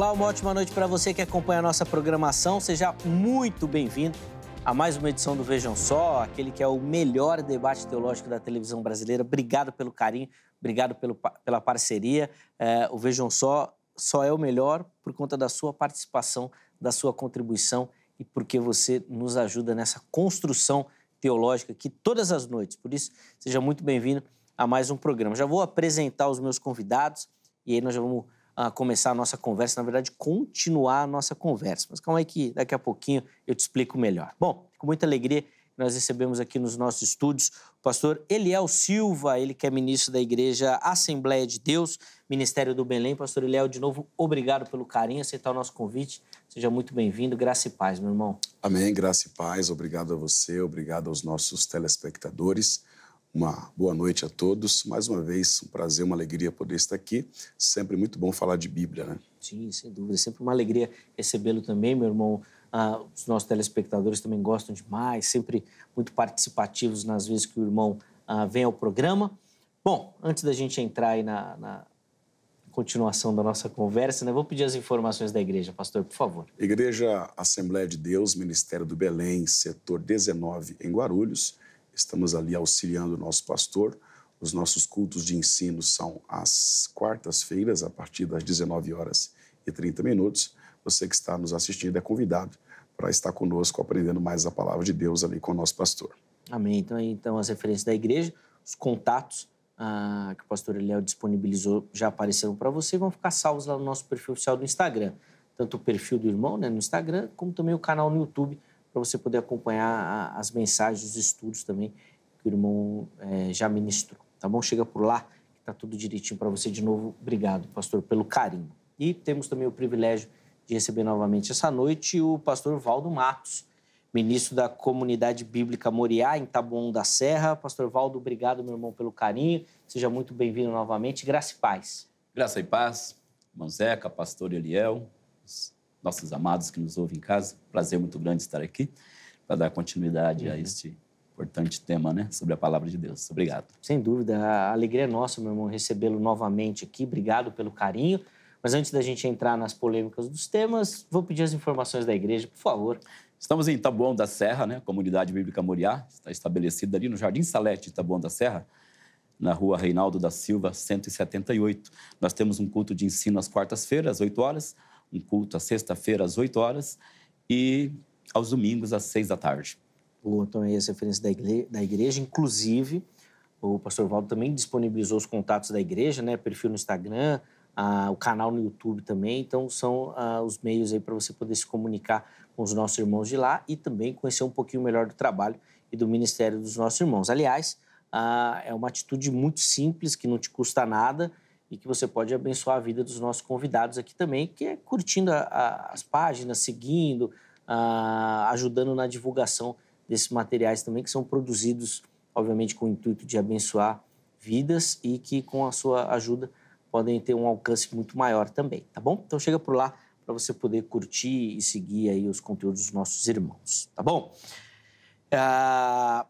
Olá, uma ótima noite para você que acompanha a nossa programação. Seja muito bem-vindo a mais uma edição do Vejam Só, aquele que é o melhor debate teológico da televisão brasileira. Obrigado pelo carinho, obrigado pelo, pela parceria. É, o Vejam Só só é o melhor por conta da sua participação, da sua contribuição e porque você nos ajuda nessa construção teológica aqui todas as noites. Por isso, seja muito bem-vindo a mais um programa. Já vou apresentar os meus convidados e aí nós já vamos a começar a nossa conversa, na verdade, continuar a nossa conversa. Mas calma aí que daqui a pouquinho eu te explico melhor. Bom, com muita alegria nós recebemos aqui nos nossos estúdios o pastor Eliel Silva, ele que é ministro da Igreja Assembleia de Deus, Ministério do Belém. Pastor Eliel, de novo, obrigado pelo carinho, aceitar o nosso convite. Seja muito bem-vindo, graça e paz, meu irmão. Amém, graça e paz. Obrigado a você, obrigado aos nossos telespectadores. Uma boa noite a todos. Mais uma vez, um prazer, uma alegria poder estar aqui. Sempre muito bom falar de Bíblia, né? Sim, sem dúvida. Sempre uma alegria recebê-lo também, meu irmão. Ah, os nossos telespectadores também gostam demais, sempre muito participativos nas vezes que o irmão ah, vem ao programa. Bom, antes da gente entrar aí na, na continuação da nossa conversa, né? Vou pedir as informações da igreja, pastor, por favor. Igreja Assembleia de Deus, Ministério do Belém, setor 19 em Guarulhos. Estamos ali auxiliando o nosso pastor. Os nossos cultos de ensino são às quartas-feiras, a partir das 19 horas e 30 minutos. Você que está nos assistindo é convidado para estar conosco, aprendendo mais a palavra de Deus ali com o nosso pastor. Amém. Então, aí, então as referências da igreja, os contatos ah, que o pastor Eliel disponibilizou já apareceram para você vão ficar salvos lá no nosso perfil oficial do Instagram. Tanto o perfil do irmão né, no Instagram, como também o canal no YouTube para você poder acompanhar a, as mensagens, os estudos também que o irmão é, já ministrou. Tá bom? Chega por lá, que está tudo direitinho para você. De novo, obrigado, pastor, pelo carinho. E temos também o privilégio de receber novamente essa noite o pastor Valdo Matos, ministro da Comunidade Bíblica Moriá, em Taboão da Serra. Pastor Valdo, obrigado, meu irmão, pelo carinho. Seja muito bem-vindo novamente. Graça e paz. Graça e paz, manzeca pastor Eliel, nossos amados que nos ouvem em casa. Prazer muito grande estar aqui para dar continuidade uhum. a este importante tema, né, sobre a palavra de Deus. Obrigado. Sem dúvida, a alegria é nossa, meu irmão, recebê-lo novamente aqui. Obrigado pelo carinho. Mas antes da gente entrar nas polêmicas dos temas, vou pedir as informações da igreja, por favor. Estamos em Taboão da Serra, né? Comunidade Bíblica Moriá, está estabelecida ali no Jardim Salete de Taboão da Serra, na rua Reinaldo da Silva, 178. Nós temos um culto de ensino às quartas-feiras, às 8 horas, um culto à sexta-feira, às 8 horas, e aos domingos, às 6 da tarde. Boa, então aí essa a referência da igreja, da igreja. Inclusive, o pastor Valdo também disponibilizou os contatos da igreja, né? Perfil no Instagram, o canal no YouTube também. Então, são ah, os meios aí para você poder se comunicar com os nossos irmãos de lá e também conhecer um pouquinho melhor do trabalho e do ministério dos nossos irmãos. Aliás, ah, é uma atitude muito simples, que não te custa nada e que você pode abençoar a vida dos nossos convidados aqui também, que é curtindo a, a, as páginas, seguindo, a, ajudando na divulgação desses materiais também, que são produzidos, obviamente, com o intuito de abençoar vidas e que, com a sua ajuda, podem ter um alcance muito maior também, tá bom? Então chega por lá para você poder curtir e seguir aí os conteúdos dos nossos irmãos, tá bom? Ah...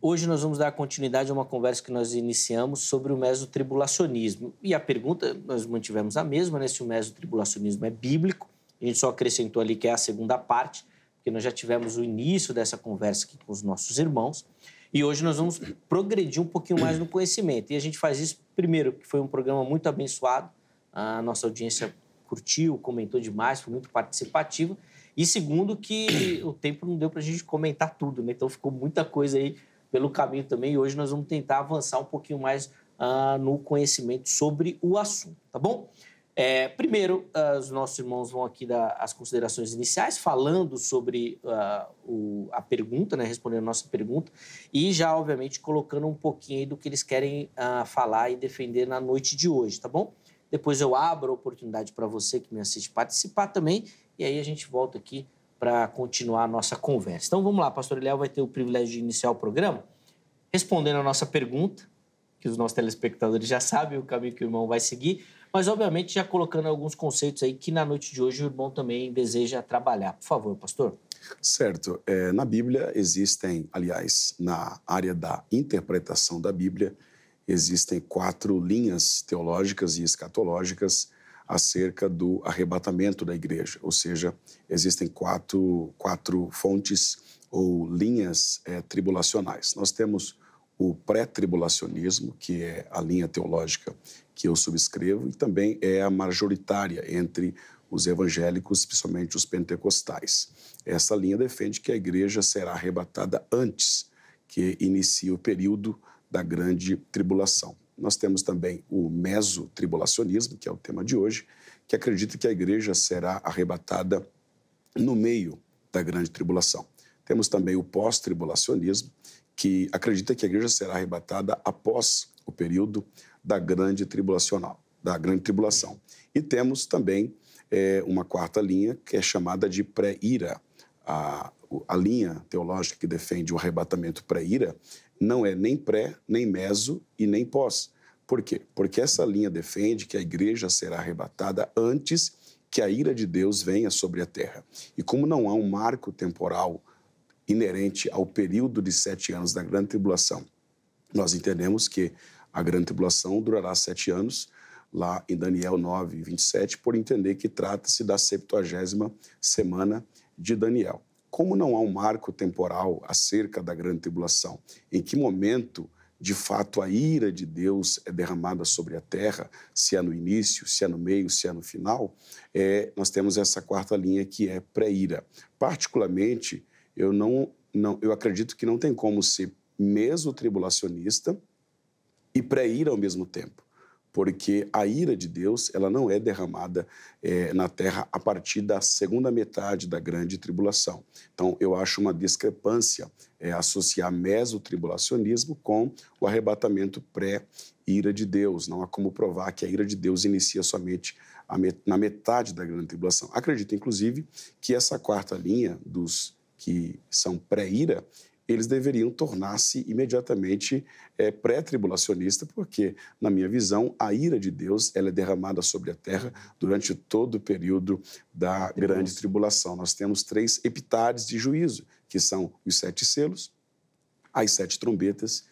Hoje nós vamos dar continuidade a uma conversa que nós iniciamos sobre o mesotribulacionismo. E a pergunta nós mantivemos a mesma, né? Se o mesotribulacionismo é bíblico. A gente só acrescentou ali que é a segunda parte, porque nós já tivemos o início dessa conversa aqui com os nossos irmãos. E hoje nós vamos progredir um pouquinho mais no conhecimento. E a gente faz isso primeiro, que foi um programa muito abençoado. A nossa audiência curtiu, comentou demais, foi muito participativa. E segundo, que o tempo não deu para a gente comentar tudo, né? Então ficou muita coisa aí pelo caminho também. E hoje nós vamos tentar avançar um pouquinho mais uh, no conhecimento sobre o assunto, tá bom? É, primeiro, uh, os nossos irmãos vão aqui dar as considerações iniciais, falando sobre uh, o, a pergunta, né, respondendo a nossa pergunta, e já, obviamente, colocando um pouquinho do que eles querem uh, falar e defender na noite de hoje, tá bom? Depois eu abro a oportunidade para você que me assiste participar também, e aí a gente volta aqui para continuar a nossa conversa. Então vamos lá, pastor Eliel vai ter o privilégio de iniciar o programa respondendo a nossa pergunta, que os nossos telespectadores já sabem o caminho que o irmão vai seguir, mas obviamente já colocando alguns conceitos aí que na noite de hoje o irmão também deseja trabalhar. Por favor, pastor. Certo. É, na Bíblia existem, aliás, na área da interpretação da Bíblia, existem quatro linhas teológicas e escatológicas acerca do arrebatamento da igreja, ou seja, existem quatro, quatro fontes ou linhas é, tribulacionais. Nós temos o pré-tribulacionismo, que é a linha teológica que eu subscrevo, e também é a majoritária entre os evangélicos, principalmente os pentecostais. Essa linha defende que a igreja será arrebatada antes que inicie o período da grande tribulação. Nós temos também o mesotribulacionismo, que é o tema de hoje, que acredita que a igreja será arrebatada no meio da grande tribulação. Temos também o pós-tribulacionismo, que acredita que a igreja será arrebatada após o período da grande tribulacional, da grande tribulação. E temos também é, uma quarta linha que é chamada de pré-ira. A, a linha teológica que defende o arrebatamento pré-ira não é nem pré, nem meso e nem pós. Por quê? Porque essa linha defende que a igreja será arrebatada antes que a ira de Deus venha sobre a terra. E como não há um marco temporal inerente ao período de sete anos da grande tribulação, nós entendemos que a grande tribulação durará sete anos, lá em Daniel 9, 27, por entender que trata-se da septuagésima semana de Daniel como não há um marco temporal acerca da grande tribulação, em que momento de fato a ira de Deus é derramada sobre a terra, se é no início, se é no meio, se é no final, é, nós temos essa quarta linha que é pré-ira. Particularmente, eu não, não, eu acredito que não tem como ser mesmo tribulacionista e pré-ira ao mesmo tempo porque a ira de Deus ela não é derramada é, na terra a partir da segunda metade da grande tribulação. Então, eu acho uma discrepância é, associar mesotribulacionismo com o arrebatamento pré-ira de Deus. Não há como provar que a ira de Deus inicia somente met na metade da grande tribulação. Acredito, inclusive, que essa quarta linha dos que são pré-ira, eles deveriam tornar-se imediatamente é, pré-tribulacionista, porque, na minha visão, a ira de Deus ela é derramada sobre a terra durante todo o período da grande tribulação. Nós temos três epitades de juízo, que são os sete selos, as sete trombetas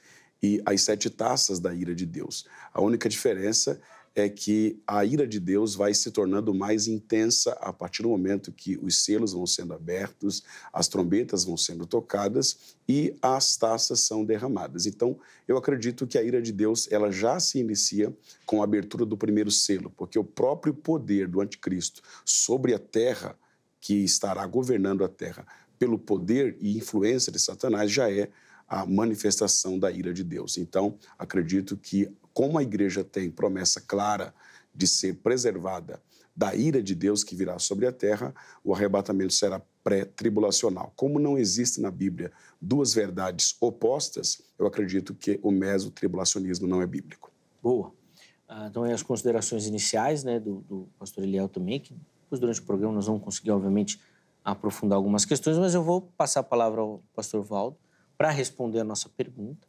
e as sete taças da ira de Deus. A única diferença é que a ira de Deus vai se tornando mais intensa a partir do momento que os selos vão sendo abertos, as trombetas vão sendo tocadas e as taças são derramadas. Então, eu acredito que a ira de Deus ela já se inicia com a abertura do primeiro selo, porque o próprio poder do anticristo sobre a terra que estará governando a terra pelo poder e influência de Satanás já é a manifestação da ira de Deus. Então, acredito que como a igreja tem promessa clara de ser preservada da ira de Deus que virá sobre a terra, o arrebatamento será pré-tribulacional. Como não existe na Bíblia duas verdades opostas, eu acredito que o mesotribulacionismo não é bíblico. Boa. Ah, então, as considerações iniciais né, do, do pastor Eliel também, que depois, durante o programa nós vamos conseguir, obviamente, aprofundar algumas questões, mas eu vou passar a palavra ao pastor Valdo para responder a nossa pergunta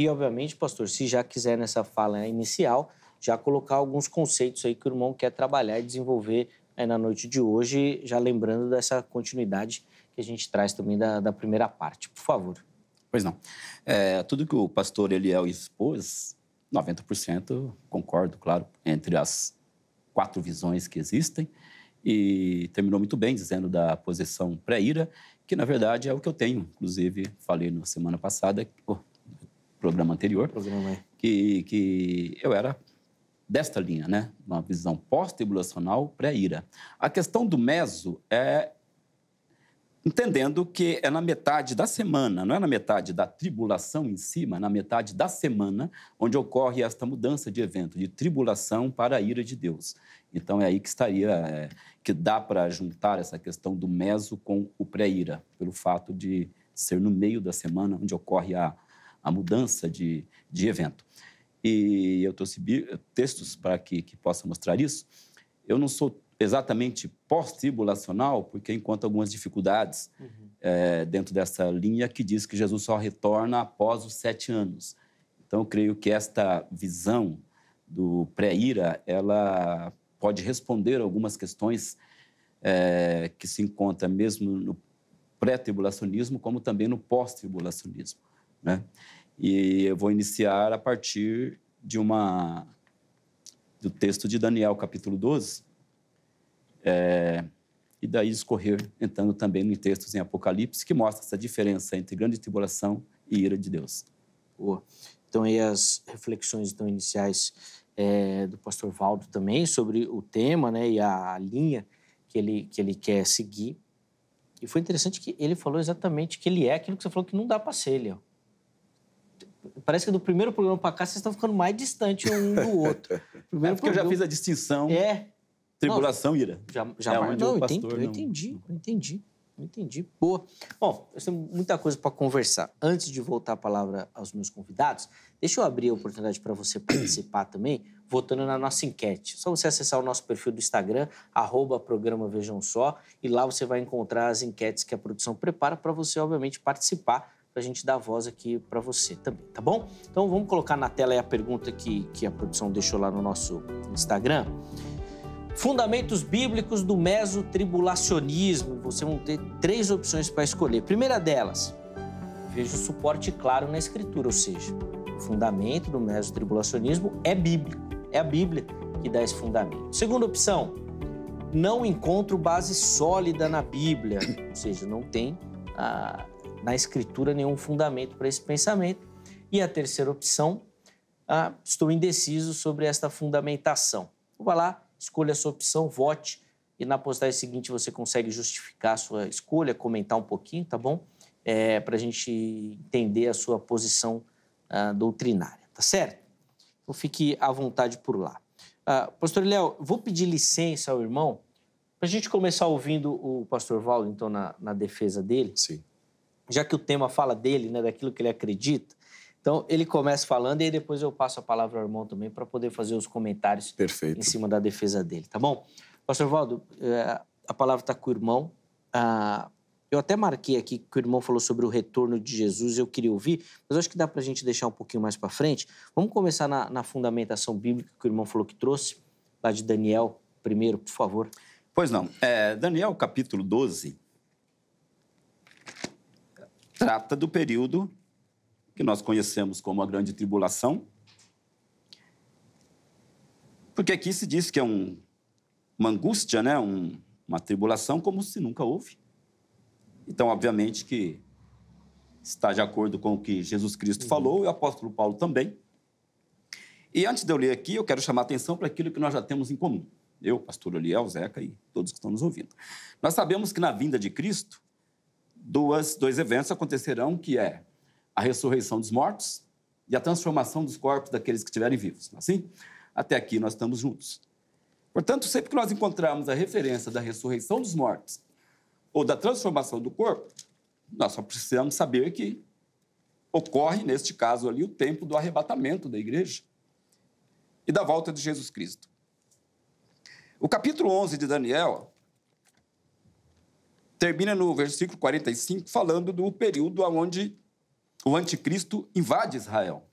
e, obviamente, pastor, se já quiser nessa fala inicial, já colocar alguns conceitos aí que o irmão quer trabalhar e desenvolver né, na noite de hoje, já lembrando dessa continuidade que a gente traz também da, da primeira parte. Por favor. Pois não. É, tudo que o pastor Eliel expôs, 90% concordo, claro, entre as quatro visões que existem. E terminou muito bem dizendo da posição pré-ira, que na verdade é o que eu tenho. Inclusive, falei na semana passada, programa anterior, programa. Que, que eu era desta linha, né? Uma visão pós-tribulacional pré-ira. A questão do meso é entendendo que é na metade da semana, não é na metade da tribulação em cima, é na metade da semana onde ocorre esta mudança de evento, de tribulação para a ira de Deus. Então é aí que estaria é, que dá para juntar essa questão do meso com o pré-ira, pelo fato de ser no meio da semana onde ocorre a a mudança de, de evento. E eu trouxe textos para que, que possa mostrar isso. Eu não sou exatamente pós-tribulacional, porque encontro algumas dificuldades uhum. é, dentro dessa linha que diz que Jesus só retorna após os sete anos. Então, eu creio que esta visão do pré-ira, ela pode responder algumas questões é, que se encontra mesmo no pré-tribulacionismo, como também no pós-tribulacionismo né? E eu vou iniciar a partir de uma do texto de Daniel, capítulo 12, é, e daí discorrer, entrando também em textos em Apocalipse, que mostra essa diferença entre grande tribulação e ira de Deus. Boa. Então, aí as reflexões então, iniciais é, do pastor Valdo também sobre o tema né, e a linha que ele, que ele quer seguir. E foi interessante que ele falou exatamente que ele é aquilo que você falou que não dá para ser, Léo. Parece que do primeiro programa para cá vocês estão ficando mais distante um do outro. Primeiro é porque programa... eu já fiz a distinção. É. Tribulação, não, ira. Já, já é onde não, o pastor, entendi, não... eu entendi, eu entendi. Eu entendi. Boa. Bom, eu tenho muita coisa para conversar. Antes de voltar a palavra aos meus convidados, deixa eu abrir a oportunidade para você participar também, votando na nossa enquete. Só você acessar o nosso perfil do Instagram, arroba programa Vejam Só, e lá você vai encontrar as enquetes que a produção prepara para você, obviamente, participar para a gente dar voz aqui para você também, tá bom? Então vamos colocar na tela a pergunta que, que a produção deixou lá no nosso Instagram. Fundamentos bíblicos do mesotribulacionismo. Você vão ter três opções para escolher. Primeira delas, veja o suporte claro na escritura, ou seja, o fundamento do mesotribulacionismo é bíblico. É a Bíblia que dá esse fundamento. Segunda opção, não encontro base sólida na Bíblia, ou seja, não tem a, na escritura nenhum fundamento para esse pensamento. E a terceira opção, ah, estou indeciso sobre esta fundamentação. vá lá, escolha a sua opção, vote e na postagem seguinte você consegue justificar a sua escolha, comentar um pouquinho, tá bom? É, para a gente entender a sua posição ah, doutrinária, tá certo? Então fique à vontade por lá. Ah, pastor Léo, vou pedir licença ao irmão para a gente começar ouvindo o pastor Valdo, então, na, na defesa dele. Sim já que o tema fala dele, né, daquilo que ele acredita. Então, ele começa falando e aí depois eu passo a palavra ao irmão também para poder fazer os comentários Perfeito. em cima da defesa dele, tá bom? Pastor Valdo, é, a palavra está com o irmão. Ah, eu até marquei aqui que o irmão falou sobre o retorno de Jesus, eu queria ouvir, mas acho que dá para a gente deixar um pouquinho mais para frente. Vamos começar na, na fundamentação bíblica que o irmão falou que trouxe, lá de Daniel, primeiro, por favor. Pois não. É, Daniel, capítulo 12, trata do período que nós conhecemos como a Grande Tribulação, porque aqui se diz que é um, uma angústia, né? Um, uma tribulação como se nunca houve. Então, obviamente que está de acordo com o que Jesus Cristo uhum. falou e o apóstolo Paulo também. E antes de eu ler aqui, eu quero chamar a atenção para aquilo que nós já temos em comum. Eu, pastor Oliel, Zeca e todos que estão nos ouvindo. Nós sabemos que na vinda de Cristo, duas, dois eventos acontecerão, que é a ressurreição dos mortos e a transformação dos corpos daqueles que estiverem vivos. É assim, até aqui nós estamos juntos. Portanto, sempre que nós encontrarmos a referência da ressurreição dos mortos ou da transformação do corpo, nós só precisamos saber que ocorre, neste caso ali, o tempo do arrebatamento da igreja e da volta de Jesus Cristo. O capítulo 11 de Daniel termina no versículo 45 falando do período onde o anticristo invade Israel.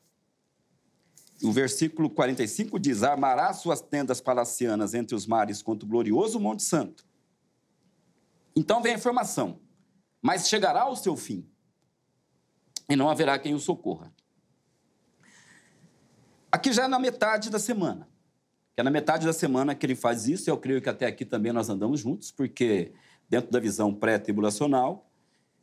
O versículo 45 diz: Armará suas tendas palacianas entre os mares contra o glorioso Monte Santo. Então vem a informação, mas chegará o seu fim, e não haverá quem o socorra. Aqui já é na metade da semana. Que é na metade da semana que ele faz isso. Eu creio que até aqui também nós andamos juntos, porque Dentro da visão pré-tribulacional,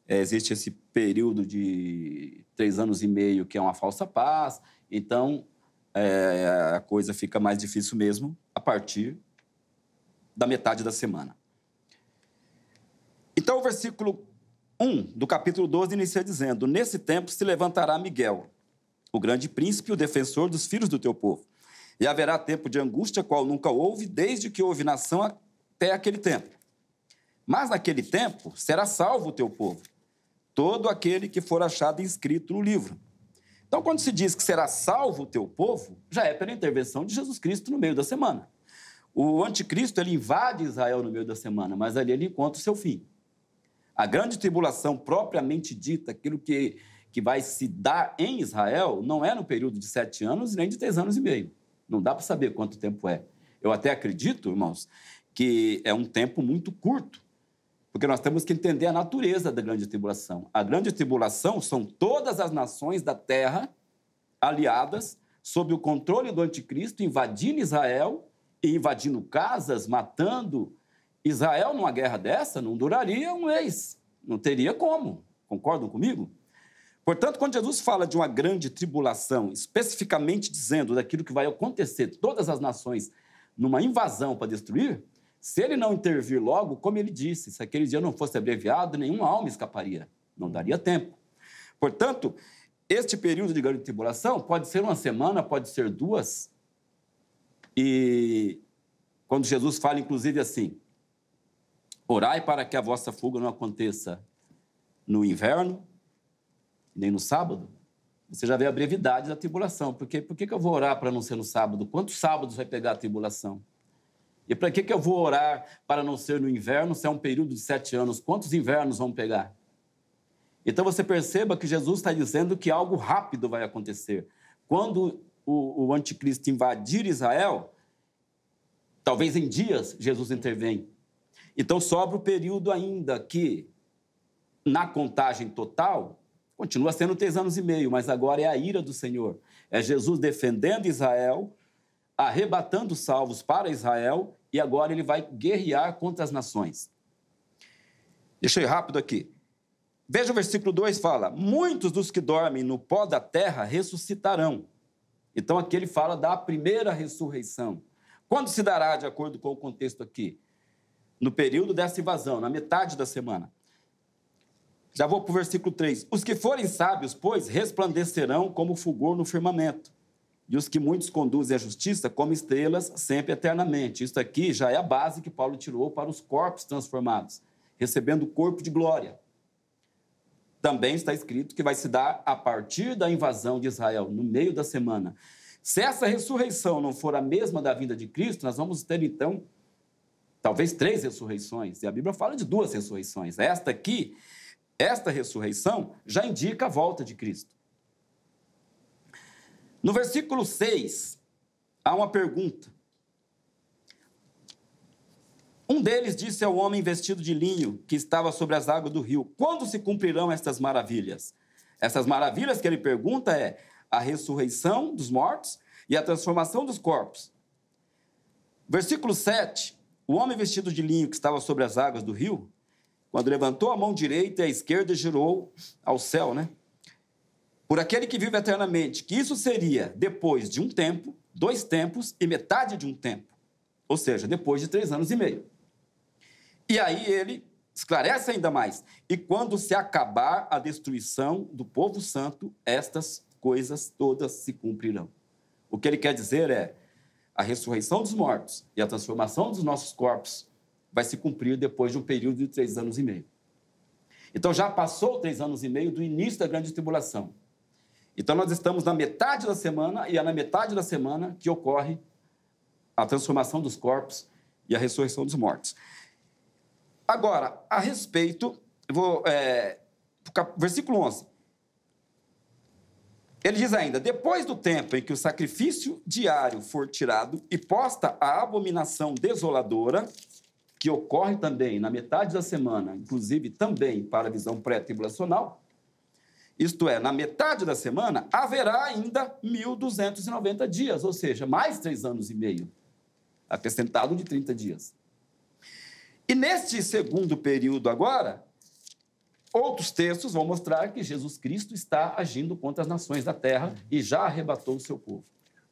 é, existe esse período de três anos e meio que é uma falsa paz. Então, é, a coisa fica mais difícil mesmo a partir da metade da semana. Então, o versículo 1 do capítulo 12 inicia dizendo: Nesse tempo se levantará Miguel, o grande príncipe, o defensor dos filhos do teu povo. E haverá tempo de angústia, qual nunca houve, desde que houve nação até aquele tempo. Mas naquele tempo será salvo o teu povo, todo aquele que for achado inscrito no livro. Então, quando se diz que será salvo o teu povo, já é pela intervenção de Jesus Cristo no meio da semana. O anticristo ele invade Israel no meio da semana, mas ali ele encontra o seu fim. A grande tribulação propriamente dita, aquilo que, que vai se dar em Israel, não é no período de sete anos nem de três anos e meio. Não dá para saber quanto tempo é. Eu até acredito, irmãos, que é um tempo muito curto porque nós temos que entender a natureza da grande tribulação. A grande tribulação são todas as nações da terra aliadas sob o controle do anticristo, invadindo Israel e invadindo casas, matando. Israel numa guerra dessa não duraria um mês, não teria como. Concordam comigo? Portanto, quando Jesus fala de uma grande tribulação, especificamente dizendo daquilo que vai acontecer todas as nações numa invasão para destruir, se ele não intervir logo, como ele disse, se aquele dia não fosse abreviado, nenhuma alma escaparia. Não daria tempo. Portanto, este período de grande tribulação pode ser uma semana, pode ser duas. E quando Jesus fala, inclusive, assim: Orai para que a vossa fuga não aconteça no inverno, nem no sábado. Você já vê a brevidade da tribulação. Porque por que eu vou orar para não ser no sábado? Quantos sábados vai pegar a tribulação? E para que, que eu vou orar para não ser no inverno, se é um período de sete anos? Quantos invernos vão pegar? Então você perceba que Jesus está dizendo que algo rápido vai acontecer. Quando o, o anticristo invadir Israel, talvez em dias Jesus intervém. Então sobra o período ainda que, na contagem total, continua sendo três anos e meio, mas agora é a ira do Senhor. É Jesus defendendo Israel arrebatando salvos para Israel e agora ele vai guerrear contra as nações. Deixa eu ir rápido aqui. Veja o versículo 2 fala: Muitos dos que dormem no pó da terra ressuscitarão. Então aqui ele fala da primeira ressurreição. Quando se dará, de acordo com o contexto aqui? No período dessa invasão, na metade da semana. Já vou para o versículo 3. Os que forem sábios, pois, resplandecerão como fulgor no firmamento e os que muitos conduzem à justiça como estrelas sempre eternamente. Isso aqui já é a base que Paulo tirou para os corpos transformados, recebendo o corpo de glória. Também está escrito que vai se dar a partir da invasão de Israel, no meio da semana. Se essa ressurreição não for a mesma da vinda de Cristo, nós vamos ter então talvez três ressurreições. E a Bíblia fala de duas ressurreições. Esta aqui, esta ressurreição já indica a volta de Cristo. No versículo 6, há uma pergunta. Um deles disse ao homem vestido de linho que estava sobre as águas do rio: Quando se cumprirão estas maravilhas? Essas maravilhas que ele pergunta é a ressurreição dos mortos e a transformação dos corpos. Versículo 7. O homem vestido de linho que estava sobre as águas do rio, quando levantou a mão direita e a esquerda, girou ao céu, né? por aquele que vive eternamente, que isso seria depois de um tempo, dois tempos e metade de um tempo, ou seja, depois de três anos e meio. E aí ele esclarece ainda mais: e quando se acabar a destruição do povo santo, estas coisas todas se cumprirão. O que ele quer dizer é: a ressurreição dos mortos e a transformação dos nossos corpos vai se cumprir depois de um período de três anos e meio. Então já passou três anos e meio do início da grande tribulação. Então, nós estamos na metade da semana e é na metade da semana que ocorre a transformação dos corpos e a ressurreição dos mortos. Agora, a respeito, vou, é, versículo 11. Ele diz ainda: depois do tempo em que o sacrifício diário for tirado e posta a abominação desoladora, que ocorre também na metade da semana, inclusive também para a visão pré-tribulacional, isto é, na metade da semana, haverá ainda 1.290 dias, ou seja, mais três anos e meio, acrescentado de 30 dias. E neste segundo período agora, outros textos vão mostrar que Jesus Cristo está agindo contra as nações da terra e já arrebatou o seu povo.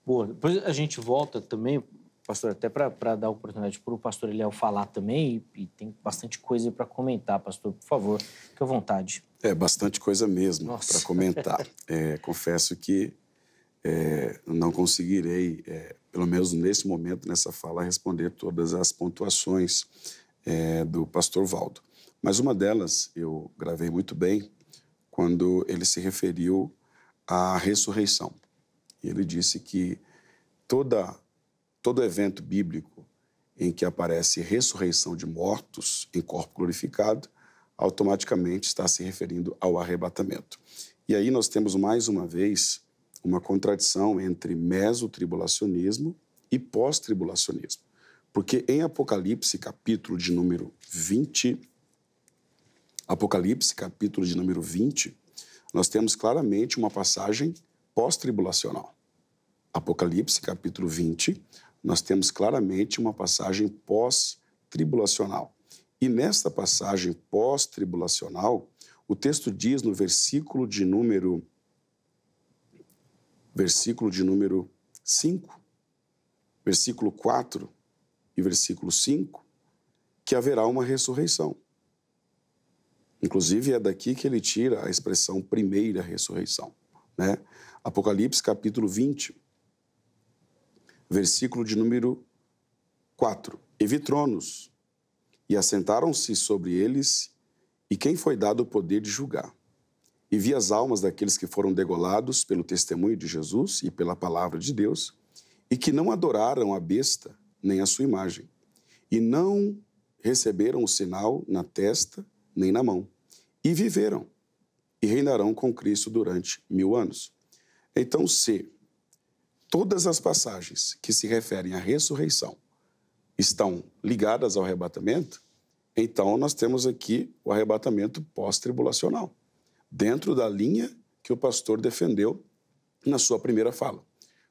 Pô, depois a gente volta também Pastor, até para dar oportunidade para o pastor Eliel falar também, e, e tem bastante coisa para comentar, pastor, por favor, fique à vontade. É, bastante coisa mesmo para comentar. é, confesso que é, não conseguirei, é, pelo menos nesse momento, nessa fala, responder todas as pontuações é, do pastor Valdo. Mas uma delas eu gravei muito bem quando ele se referiu à ressurreição. Ele disse que toda todo evento bíblico em que aparece ressurreição de mortos em corpo glorificado, automaticamente está se referindo ao arrebatamento. E aí nós temos mais uma vez uma contradição entre mesotribulacionismo e pós-tribulacionismo. Porque em Apocalipse, capítulo de número 20, Apocalipse, capítulo de número 20, nós temos claramente uma passagem pós-tribulacional. Apocalipse, capítulo 20, nós temos claramente uma passagem pós-tribulacional. E nesta passagem pós-tribulacional, o texto diz no versículo de número versículo de número 5, versículo 4 e versículo 5, que haverá uma ressurreição. Inclusive é daqui que ele tira a expressão primeira ressurreição, né? Apocalipse capítulo 20, versículo de número 4. E vi tronos, e assentaram-se sobre eles, e quem foi dado o poder de julgar. E vi as almas daqueles que foram degolados pelo testemunho de Jesus e pela palavra de Deus, e que não adoraram a besta nem a sua imagem, e não receberam o sinal na testa nem na mão, e viveram, e reinarão com Cristo durante mil anos. Então, se todas as passagens que se referem à ressurreição estão ligadas ao arrebatamento, então nós temos aqui o arrebatamento pós-tribulacional, dentro da linha que o pastor defendeu na sua primeira fala.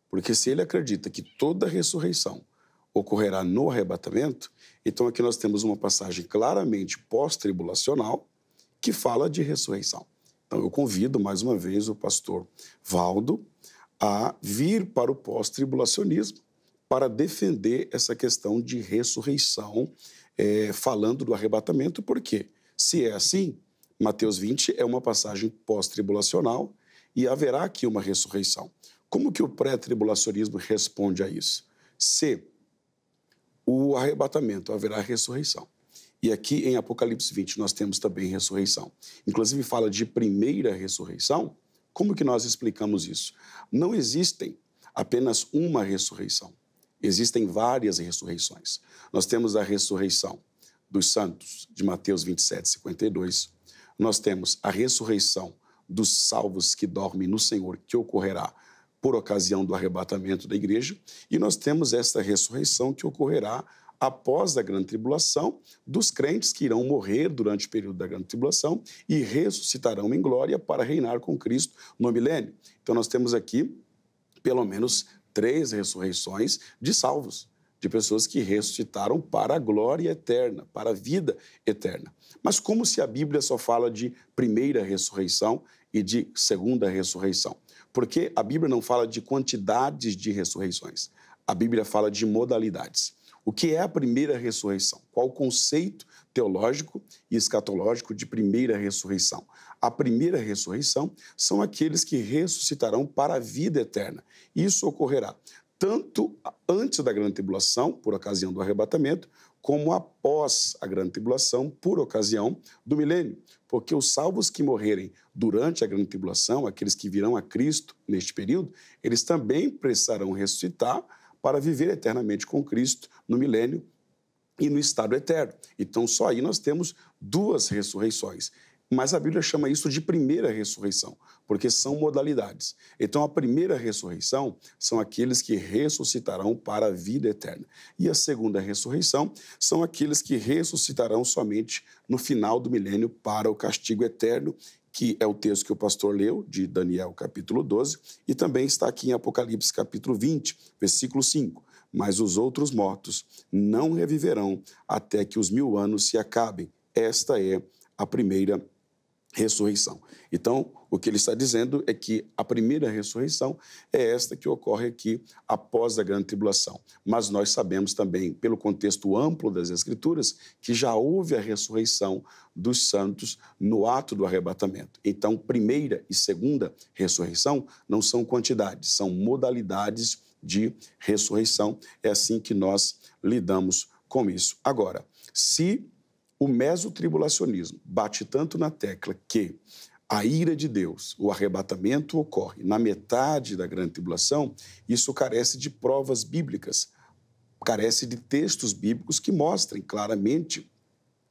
Porque se ele acredita que toda ressurreição ocorrerá no arrebatamento, então aqui nós temos uma passagem claramente pós-tribulacional que fala de ressurreição. Então eu convido mais uma vez o pastor Valdo a vir para o pós-tribulacionismo para defender essa questão de ressurreição, é, falando do arrebatamento, porque se é assim, Mateus 20 é uma passagem pós-tribulacional e haverá aqui uma ressurreição. Como que o pré-tribulacionismo responde a isso? Se o arrebatamento haverá ressurreição. E aqui em Apocalipse 20 nós temos também ressurreição. Inclusive fala de primeira ressurreição, como que nós explicamos isso? Não existem apenas uma ressurreição. Existem várias ressurreições. Nós temos a ressurreição dos santos, de Mateus 27, 52. Nós temos a ressurreição dos salvos que dormem no Senhor, que ocorrerá por ocasião do arrebatamento da igreja. E nós temos esta ressurreição que ocorrerá após a grande tribulação, dos crentes que irão morrer durante o período da grande tribulação e ressuscitarão em glória para reinar com Cristo no milênio. Então nós temos aqui pelo menos três ressurreições de salvos, de pessoas que ressuscitaram para a glória eterna, para a vida eterna. Mas como se a Bíblia só fala de primeira ressurreição e de segunda ressurreição? Porque a Bíblia não fala de quantidades de ressurreições. A Bíblia fala de modalidades. O que é a primeira ressurreição? Qual o conceito teológico e escatológico de primeira ressurreição? A primeira ressurreição são aqueles que ressuscitarão para a vida eterna. Isso ocorrerá tanto antes da grande tribulação, por ocasião do arrebatamento, como após a grande tribulação, por ocasião do milênio. Porque os salvos que morrerem durante a grande tribulação, aqueles que virão a Cristo neste período, eles também precisarão ressuscitar para viver eternamente com Cristo no milênio e no estado eterno. Então, só aí nós temos duas ressurreições. Mas a Bíblia chama isso de primeira ressurreição, porque são modalidades. Então, a primeira ressurreição são aqueles que ressuscitarão para a vida eterna. E a segunda ressurreição são aqueles que ressuscitarão somente no final do milênio para o castigo eterno que é o texto que o pastor leu, de Daniel capítulo 12, e também está aqui em Apocalipse capítulo 20, versículo 5. Mas os outros mortos não reviverão até que os mil anos se acabem. Esta é a primeira ressurreição. Então, o que ele está dizendo é que a primeira ressurreição é esta que ocorre aqui após a grande tribulação. Mas nós sabemos também, pelo contexto amplo das Escrituras, que já houve a ressurreição dos santos no ato do arrebatamento. Então, primeira e segunda ressurreição não são quantidades, são modalidades de ressurreição. É assim que nós lidamos com isso. Agora, se o mesotribulacionismo bate tanto na tecla que a ira de Deus, o arrebatamento ocorre na metade da grande tribulação, isso carece de provas bíblicas, carece de textos bíblicos que mostrem claramente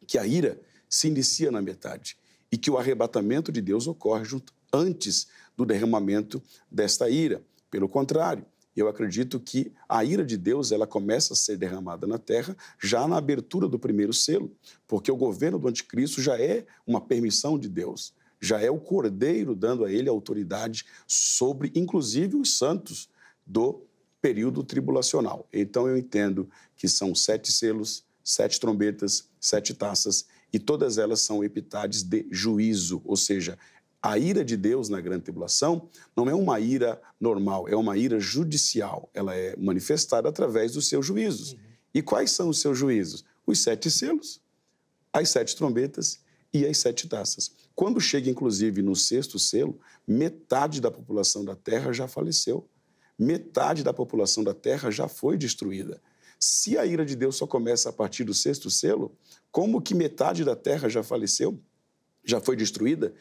que a ira se inicia na metade e que o arrebatamento de Deus ocorre junto, antes do derramamento desta ira. Pelo contrário, eu acredito que a ira de Deus ela começa a ser derramada na terra já na abertura do primeiro selo, porque o governo do anticristo já é uma permissão de Deus já é o Cordeiro dando a ele autoridade sobre, inclusive, os santos do período tribulacional. Então eu entendo que são sete selos, sete trombetas, sete taças, e todas elas são epitades de juízo, ou seja, a ira de Deus na grande tribulação não é uma ira normal, é uma ira judicial. Ela é manifestada através dos seus juízos. Uhum. E quais são os seus juízos? Os sete selos, as sete trombetas e as sete taças. Quando chega, inclusive, no sexto selo, metade da população da Terra já faleceu. Metade da população da Terra já foi destruída. Se a ira de Deus só começa a partir do sexto selo, como que metade da Terra já faleceu, já foi destruída?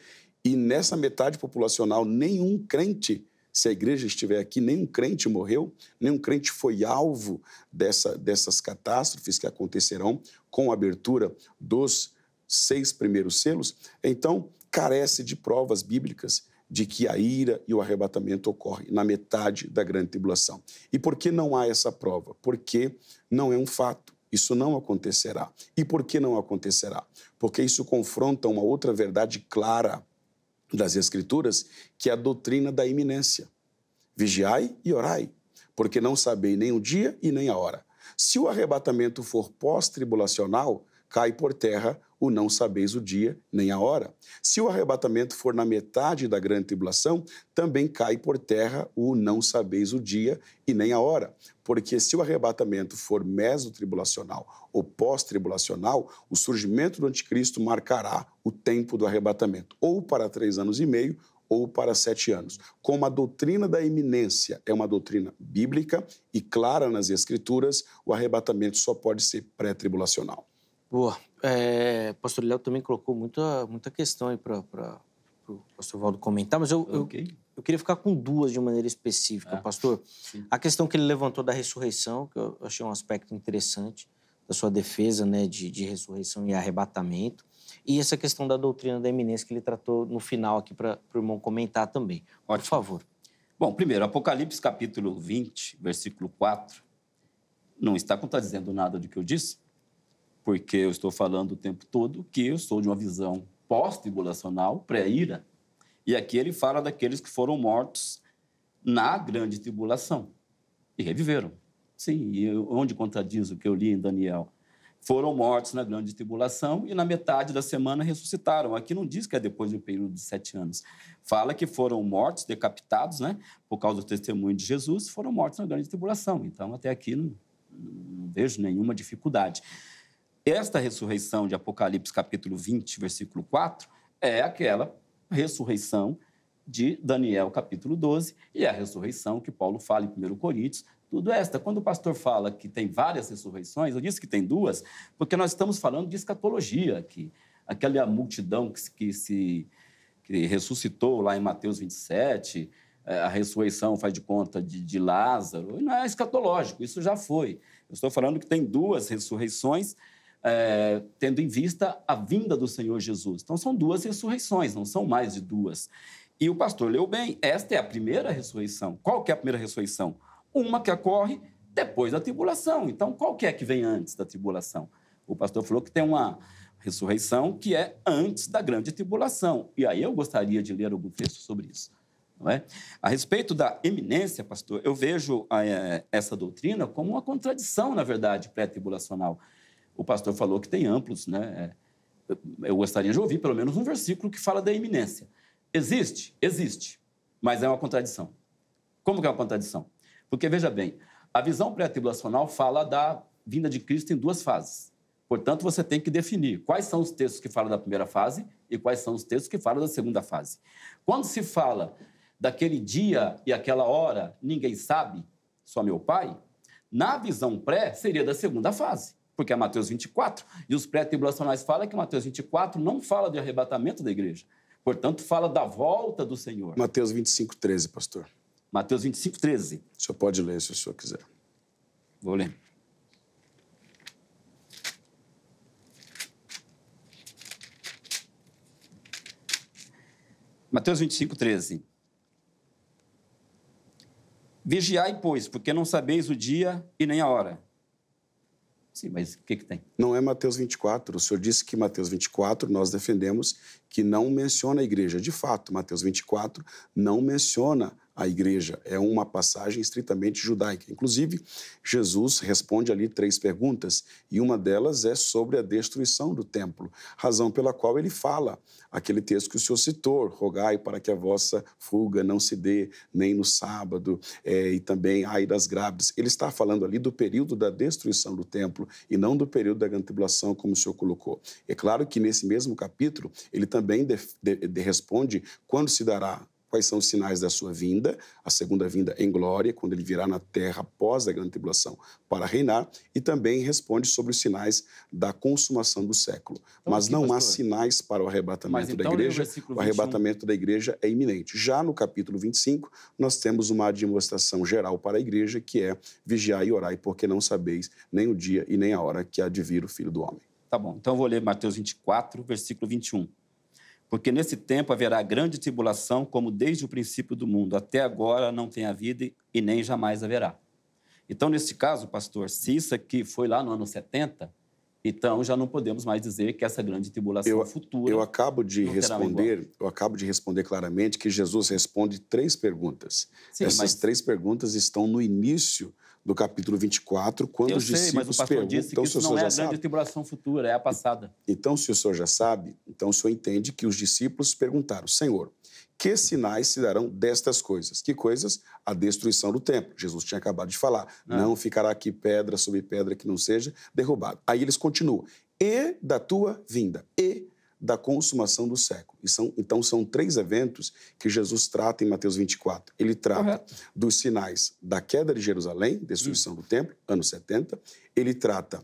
E nessa metade populacional, nenhum crente se a igreja estiver aqui, nenhum crente morreu, nenhum crente foi alvo dessa, dessas catástrofes que acontecerão com a abertura dos seis primeiros selos, então carece de provas bíblicas de que a ira e o arrebatamento ocorrem na metade da grande tribulação. E por que não há essa prova? Porque não é um fato. Isso não acontecerá. E por que não acontecerá? Porque isso confronta uma outra verdade clara das Escrituras, que é a doutrina da iminência. Vigiai e orai, porque não sabei nem o dia e nem a hora. Se o arrebatamento for pós-tribulacional, cai por terra o não sabeis o dia nem a hora. Se o arrebatamento for na metade da grande tribulação, também cai por terra o não sabeis o dia e nem a hora. Porque se o arrebatamento for mesotribulacional ou pós-tribulacional, o surgimento do anticristo marcará o tempo do arrebatamento, ou para três anos e meio, ou para sete anos. Como a doutrina da iminência é uma doutrina bíblica e clara nas Escrituras, o arrebatamento só pode ser pré-tribulacional. Boa é, pastor Léo também colocou muita, muita questão aí para o pastor Valdo comentar, mas eu, okay. eu, eu, queria ficar com duas de maneira específica, ah, pastor. Sim. A questão que ele levantou da ressurreição, que eu achei um aspecto interessante da sua defesa né, de, de ressurreição e arrebatamento, e essa questão da doutrina da eminência que ele tratou no final aqui para o irmão comentar também. Ótimo. Por favor. Bom, primeiro, Apocalipse capítulo 20, versículo 4, não está contradizendo nada do que eu disse, porque eu estou falando o tempo todo que eu sou de uma visão pós-tribulacional, pré-ira, e aqui ele fala daqueles que foram mortos na grande tribulação e reviveram. Sim, e onde contradiz o que eu li em Daniel? Foram mortos na grande tribulação e na metade da semana ressuscitaram. Aqui não diz que é depois de um período de sete anos. Fala que foram mortos, decapitados, né? Por causa do testemunho de Jesus, foram mortos na grande tribulação. Então, até aqui não, não vejo nenhuma dificuldade. Esta ressurreição de Apocalipse capítulo 20, versículo 4, é aquela ressurreição de Daniel capítulo 12 e é a ressurreição que Paulo fala em 1 Coríntios, tudo esta. Quando o pastor fala que tem várias ressurreições, eu disse que tem duas, porque nós estamos falando de escatologia aqui. Aquela multidão que, que se que ressuscitou lá em Mateus 27, é, a ressurreição faz de conta de, de Lázaro, e não é escatológico, isso já foi. Eu estou falando que tem duas ressurreições é, tendo em vista a vinda do Senhor Jesus. Então são duas ressurreições, não são mais de duas. E o pastor leu bem, esta é a primeira ressurreição. Qual que é a primeira ressurreição? Uma que ocorre depois da tribulação. Então, qual que é que vem antes da tribulação? O pastor falou que tem uma ressurreição que é antes da grande tribulação. E aí eu gostaria de ler algum texto sobre isso. É? A respeito da eminência, pastor, eu vejo é, essa doutrina como uma contradição, na verdade, pré-tribulacional o pastor falou que tem amplos, né? É, eu gostaria de ouvir pelo menos um versículo que fala da iminência. Existe? Existe. Mas é uma contradição. Como que é uma contradição? Porque, veja bem, a visão pré-tribulacional fala da vinda de Cristo em duas fases. Portanto, você tem que definir quais são os textos que falam da primeira fase e quais são os textos que falam da segunda fase. Quando se fala daquele dia e aquela hora, ninguém sabe, só meu pai, na visão pré seria da segunda fase porque é Mateus 24, e os pré-tribulacionais falam que Mateus 24 não fala de arrebatamento da igreja. Portanto, fala da volta do Senhor. Mateus 25, 13, pastor. Mateus 25, 13. O senhor pode ler se o senhor quiser. Vou ler. Mateus 25, 13. Vigiai, pois, porque não sabeis o dia e nem a hora Sim, mas o que, que tem? Não é Mateus 24. O senhor disse que Mateus 24 nós defendemos que não menciona a igreja. De fato, Mateus 24 não menciona a igreja. É uma passagem estritamente judaica. Inclusive, Jesus responde ali três perguntas, e uma delas é sobre a destruição do templo, razão pela qual ele fala aquele texto que o senhor citou: rogai para que a vossa fuga não se dê nem no sábado, é, e também ai das grávidas. Ele está falando ali do período da destruição do templo e não do período da grande tribulação, como o senhor colocou. É claro que nesse mesmo capítulo, ele também de, de, de responde quando se dará quais são os sinais da sua vinda, a segunda vinda em glória, quando ele virá na terra após a grande tribulação para reinar, e também responde sobre os sinais da consumação do século. Então, Mas aqui, não pastor, há sinais para o arrebatamento então, da igreja. O arrebatamento da igreja é iminente. Já no capítulo 25, nós temos uma demonstração geral para a igreja, que é vigiar e orar, porque não sabeis nem o dia e nem a hora que há de vir o Filho do Homem. Tá bom, então eu vou ler Mateus 24, versículo 21. Porque nesse tempo haverá grande tribulação, como desde o princípio do mundo até agora não tem havido e nem jamais haverá. Então, nesse caso, pastor, se isso aqui foi lá no ano 70, então já não podemos mais dizer que essa grande tribulação eu, futura. Eu acabo de responder, eu acabo de responder claramente que Jesus responde três perguntas. Sim, Essas mas... três perguntas estão no início do capítulo 24, quando Eu os discípulos sei, mas o pastor perguntam, disse que então, isso não é a grande sabe. tribulação futura, é a passada. Então, se o senhor já sabe, então o senhor entende que os discípulos perguntaram, Senhor, que sinais se darão destas coisas? Que coisas? A destruição do templo. Jesus tinha acabado de falar. Ah. Não ficará aqui pedra sobre pedra que não seja derrubada. Aí eles continuam. E da tua vinda. E da consumação do século. E são, então, são três eventos que Jesus trata em Mateus 24. Ele trata Correto. dos sinais da queda de Jerusalém, destruição Isso. do templo, ano 70. Ele trata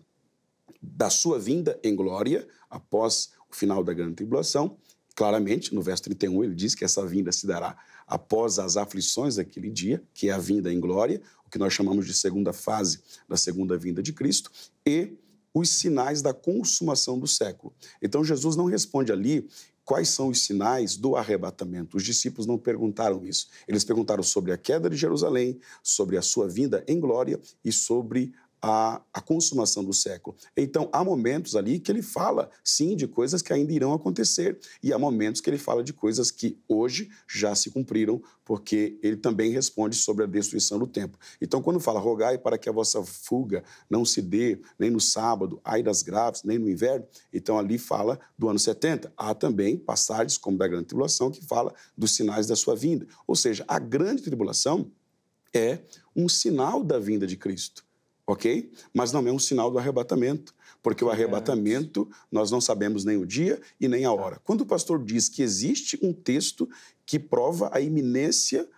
da sua vinda em glória após o final da grande tribulação. Claramente, no verso 31, ele diz que essa vinda se dará após as aflições daquele dia, que é a vinda em glória, o que nós chamamos de segunda fase da segunda vinda de Cristo. E os sinais da consumação do século. Então Jesus não responde ali quais são os sinais do arrebatamento. Os discípulos não perguntaram isso. Eles perguntaram sobre a queda de Jerusalém, sobre a sua vinda em glória e sobre a, a consumação do século. Então, há momentos ali que ele fala, sim, de coisas que ainda irão acontecer, e há momentos que ele fala de coisas que hoje já se cumpriram, porque ele também responde sobre a destruição do tempo. Então, quando fala, rogai para que a vossa fuga não se dê nem no sábado, ai das graves, nem no inverno, então ali fala do ano 70. Há também passagens, como da grande tribulação, que fala dos sinais da sua vinda. Ou seja, a grande tribulação é um sinal da vinda de Cristo ok? Mas não é um sinal do arrebatamento, porque o é. arrebatamento nós não sabemos nem o dia e nem a tá. hora. Quando o pastor diz que existe um texto que prova a iminência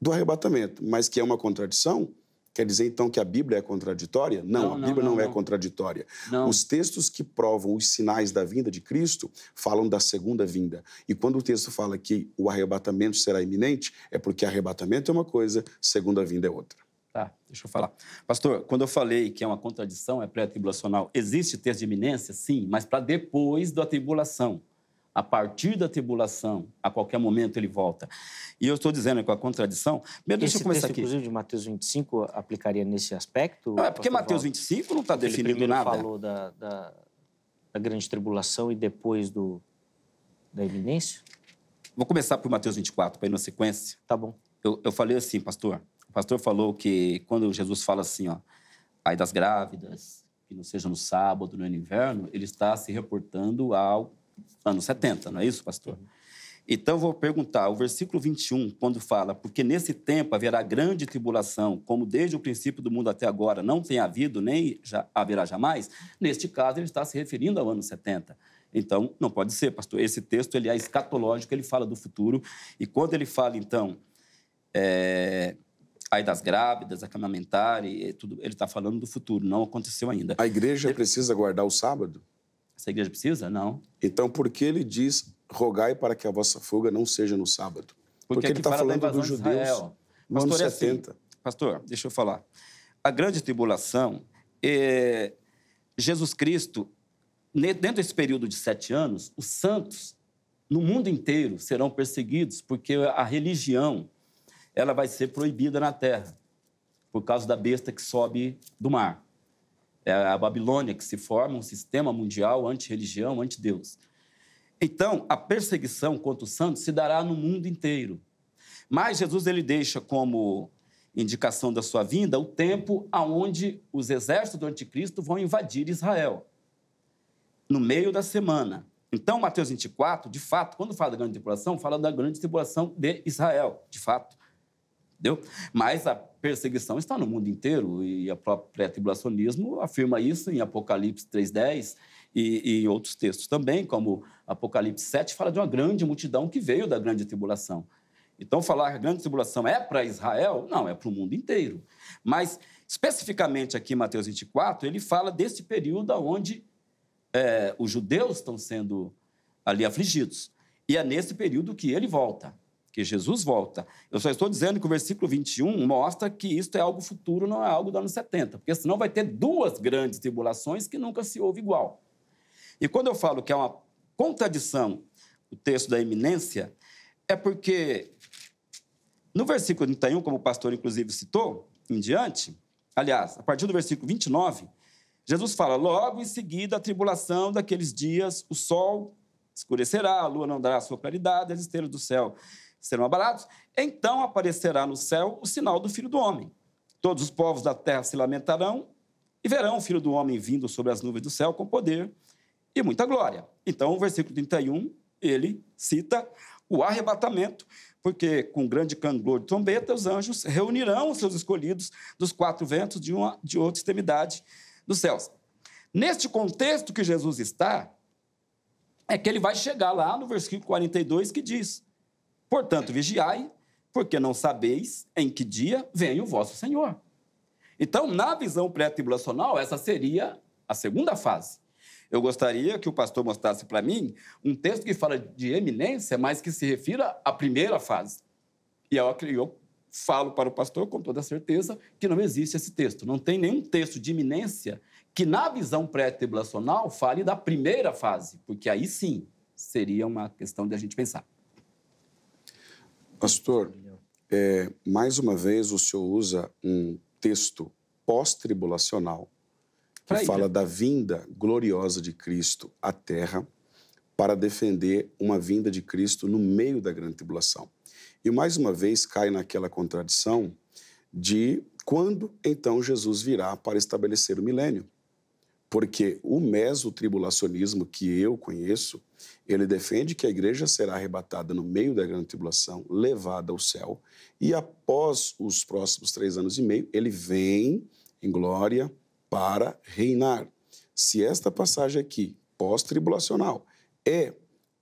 do arrebatamento, mas que é uma contradição, Quer dizer, então, que a Bíblia é contraditória? Não, não a Bíblia não, não, é não é contraditória. Os textos que provam os sinais da vinda de Cristo falam da segunda vinda. E quando o texto fala que o arrebatamento será iminente, é porque arrebatamento é uma coisa, segunda vinda é outra. Tá, deixa eu falar. Pastor, quando eu falei que é uma contradição, é pré-tribulacional, existe texto de iminência? Sim, mas para depois da tribulação. A partir da tribulação, a qualquer momento ele volta. E eu estou dizendo com a contradição. Primeiro, deixa Esse eu começar texto, aqui. inclusive, de Mateus 25 aplicaria nesse aspecto? Não, é porque Mateus 25 não está definindo nada. Ele falou da, da, da grande tribulação e depois do, da iminência? Vou começar por Mateus 24, para ir na sequência. Tá bom. Eu, eu falei assim, pastor, o pastor falou que quando Jesus fala assim, ó, aí das grávidas, que não seja no sábado, no inverno, ele está se reportando ao ano 70, não é isso, pastor? Então, vou perguntar, o versículo 21, quando fala, porque nesse tempo haverá grande tribulação, como desde o princípio do mundo até agora não tem havido, nem já haverá jamais, neste caso ele está se referindo ao ano 70. Então, não pode ser, pastor. Esse texto ele é escatológico, ele fala do futuro. E quando ele fala, então, é, aí das grávidas, a caminhamentar e tudo. Ele está falando do futuro, não aconteceu ainda. A igreja ele... precisa guardar o sábado? Essa igreja precisa? Não. Então, por que ele diz, rogai para que a vossa fuga não seja no sábado? Porque, Porque ele está falando dos judeus no pastor, ano é assim, pastor, deixa eu falar. A grande tribulação, é... Jesus Cristo, dentro desse período de sete anos, os santos no mundo inteiro serão perseguidos porque a religião ela vai ser proibida na terra, por causa da besta que sobe do mar. É a Babilônia que se forma um sistema mundial anti-religião, anti-Deus. Então, a perseguição contra o santo se dará no mundo inteiro. Mas Jesus ele deixa como indicação da sua vinda o tempo aonde os exércitos do anticristo vão invadir Israel. No meio da semana. Então, Mateus 24, de fato, quando fala da grande tribulação, fala da grande tribulação de Israel, de fato entendeu? Mas a perseguição está no mundo inteiro e próprio pré tribulacionismo afirma isso em Apocalipse 3:10 e, e outros textos também, como Apocalipse 7 fala de uma grande multidão que veio da grande tribulação. Então falar que a grande tribulação é para Israel? Não, é para o mundo inteiro. Mas especificamente aqui em Mateus 24, ele fala desse período onde é, os judeus estão sendo ali afligidos. E é nesse período que ele volta. Que Jesus volta. Eu só estou dizendo que o versículo 21 mostra que isto é algo futuro, não é algo do ano 70, porque senão vai ter duas grandes tribulações que nunca se houve igual. E quando eu falo que é uma contradição o texto da iminência, é porque no versículo 31, como o pastor inclusive citou, em diante, aliás, a partir do versículo 29, Jesus fala: Logo em seguida a tribulação daqueles dias, o sol escurecerá, a lua não dará a sua claridade, as estrelas do céu serão abalados, então aparecerá no céu o sinal do Filho do Homem. Todos os povos da terra se lamentarão e verão o Filho do Homem vindo sobre as nuvens do céu com poder e muita glória. Então, o versículo 31, ele cita o arrebatamento, porque com grande canglor de trombeta, os anjos reunirão os seus escolhidos dos quatro ventos de uma de outra extremidade dos céus. Neste contexto que Jesus está, é que ele vai chegar lá no versículo 42 que diz: Portanto, vigiai, porque não sabeis em que dia vem o vosso Senhor. Então, na visão pré-tribulacional, essa seria a segunda fase. Eu gostaria que o pastor mostrasse para mim um texto que fala de eminência, mas que se refira à primeira fase. E é eu, eu falo para o pastor com toda certeza que não existe esse texto. Não tem nenhum texto de eminência que, na visão pré-tribulacional, fale da primeira fase, porque aí sim seria uma questão de a gente pensar. Pastor, é, mais uma vez o senhor usa um texto pós-tribulacional que Aí, fala da vinda gloriosa de Cristo à Terra para defender uma vinda de Cristo no meio da grande tribulação. E mais uma vez cai naquela contradição de quando então Jesus virá para estabelecer o milênio. Porque o mesotribulacionismo que eu conheço, ele defende que a igreja será arrebatada no meio da grande tribulação, levada ao céu, e após os próximos três anos e meio, ele vem em glória para reinar. Se esta passagem aqui, pós-tribulacional, é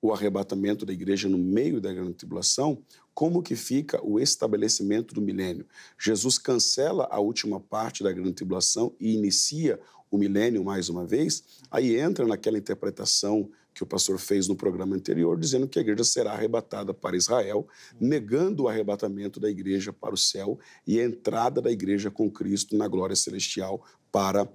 o arrebatamento da igreja no meio da grande tribulação, como que fica o estabelecimento do milênio? Jesus cancela a última parte da grande tribulação e inicia o milênio mais uma vez, aí entra naquela interpretação que o pastor fez no programa anterior, dizendo que a igreja será arrebatada para Israel, negando o arrebatamento da igreja para o céu e a entrada da igreja com Cristo na glória celestial para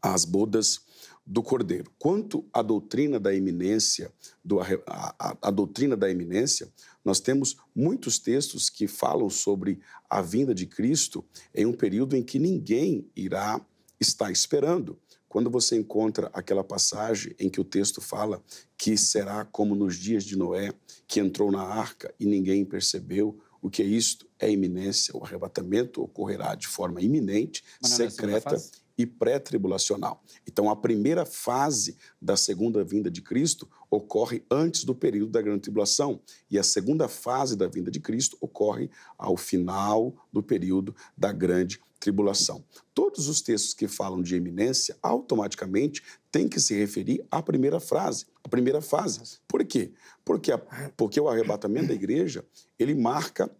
as bodas do Cordeiro. Quanto à doutrina da eminência, do, a, a, a, doutrina da eminência, nós temos muitos textos que falam sobre a vinda de Cristo em um período em que ninguém irá está esperando quando você encontra aquela passagem em que o texto fala que será como nos dias de Noé, que entrou na arca e ninguém percebeu, o que é isto? É iminência, o arrebatamento ocorrerá de forma iminente, é secreta e pré-tribulacional. Então, a primeira fase da segunda vinda de Cristo ocorre antes do período da grande tribulação, e a segunda fase da vinda de Cristo ocorre ao final do período da grande tribulação. Todos os textos que falam de eminência automaticamente têm que se referir à primeira frase, à primeira fase. Por quê? Porque, a, porque o arrebatamento da igreja, ele marca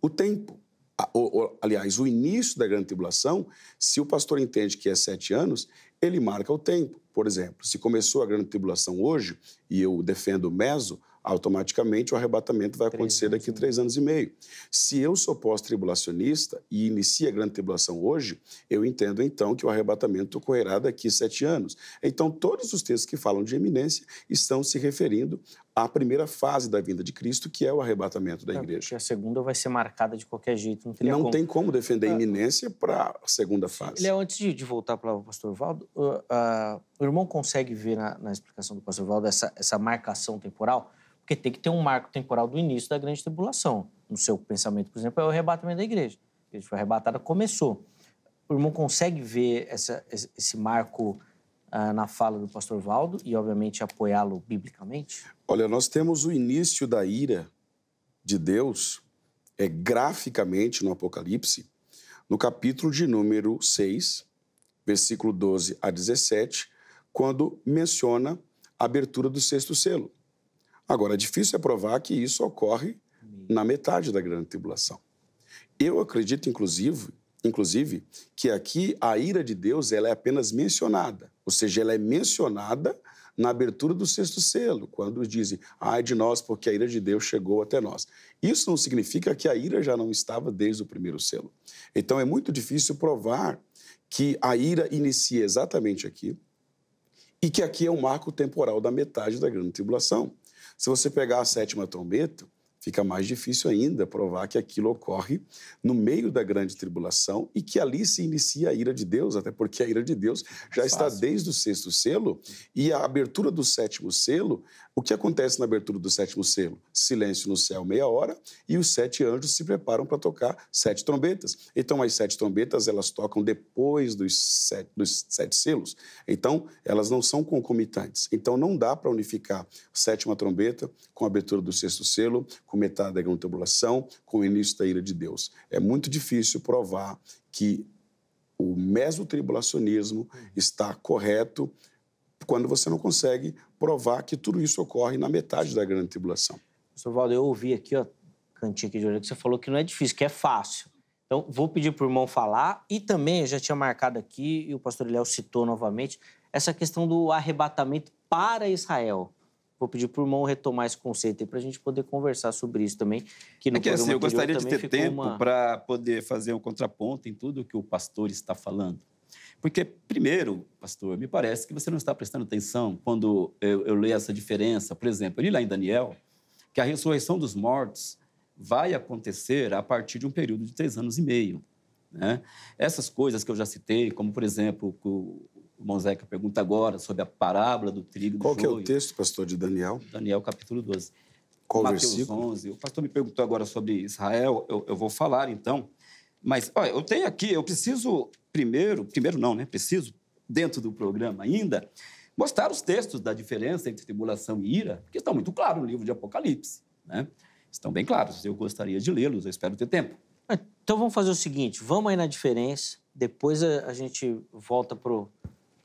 o tempo. A, o, aliás, o início da grande tribulação, se o pastor entende que é sete anos, ele marca o tempo. Por exemplo, se começou a grande tribulação hoje, e eu defendo o meso, automaticamente o arrebatamento vai acontecer daqui a né? três anos e meio. Se eu sou pós-tribulacionista e inicia a grande tribulação hoje, eu entendo então que o arrebatamento ocorrerá daqui a sete anos. Então, todos os textos que falam de eminência estão se referindo à primeira fase da vinda de Cristo, que é o arrebatamento da é, igreja. A segunda vai ser marcada de qualquer jeito. Não, não como. tem como defender a ah, iminência para a segunda fase. Léo, antes de, voltar para o pastor Valdo, uh, uh, o irmão consegue ver na, na explicação do pastor Valdo essa, essa marcação temporal? Porque tem que ter um marco temporal do início da grande tribulação. No seu pensamento, por exemplo, é o arrebatamento da igreja. A igreja foi arrebatada, começou. O irmão consegue ver essa, esse marco ah, na fala do pastor Valdo e, obviamente, apoiá-lo biblicamente? Olha, nós temos o início da ira de Deus é graficamente no Apocalipse, no capítulo de número 6, versículo 12 a 17, quando menciona a abertura do sexto selo. Agora, é difícil é provar que isso ocorre na metade da grande tribulação. Eu acredito, inclusive, inclusive, que aqui a ira de Deus ela é apenas mencionada, ou seja, ela é mencionada na abertura do sexto selo, quando dizem, ai de nós, porque a ira de Deus chegou até nós. Isso não significa que a ira já não estava desde o primeiro selo. Então é muito difícil provar que a ira inicia exatamente aqui e que aqui é um marco temporal da metade da grande tribulação. Se você pegar a sétima trombeta, fica mais difícil ainda provar que aquilo ocorre no meio da grande tribulação e que ali se inicia a ira de Deus, até porque a ira de Deus já é está desde o sexto selo e a abertura do sétimo selo. O que acontece na abertura do sétimo selo? Silêncio no céu meia hora e os sete anjos se preparam para tocar sete trombetas. Então as sete trombetas elas tocam depois dos sete, dos sete selos. Então elas não são concomitantes. Então não dá para unificar a sétima trombeta com a abertura do sexto selo, com com metade da grande tribulação, com o início da ira de Deus. É muito difícil provar que o mesotribulacionismo está correto quando você não consegue provar que tudo isso ocorre na metade da grande tribulação. Pastor Valdo, eu ouvi aqui, ó, cantinho aqui de olho, que você falou que não é difícil, que é fácil. Então, vou pedir para o irmão falar. E também, eu já tinha marcado aqui, e o pastor Léo citou novamente, essa questão do arrebatamento para Israel. Vou pedir para o irmão retomar esse conceito e para a gente poder conversar sobre isso também. Que no é que, assim, eu gostaria de ter tempo uma... para poder fazer um contraponto em tudo que o pastor está falando. Porque, primeiro, pastor, me parece que você não está prestando atenção quando eu, eu leio essa diferença. Por exemplo, ele lá em Daniel, que a ressurreição dos mortos vai acontecer a partir de um período de três anos e meio. Né? Essas coisas que eu já citei, como, por exemplo, o pergunta agora sobre a parábola do trigo Qual do Qual é o texto, pastor, de Daniel? Daniel, capítulo 12. Qual Mateus versículo? 11. O pastor me perguntou agora sobre Israel, eu, eu vou falar então. Mas, olha, eu tenho aqui, eu preciso primeiro, primeiro não, né? Preciso, dentro do programa ainda, mostrar os textos da diferença entre tribulação e ira, que estão muito claros no livro de Apocalipse, né? Estão bem claros, eu gostaria de lê-los, eu espero ter tempo. Então vamos fazer o seguinte, vamos aí na diferença, depois a, a gente volta pro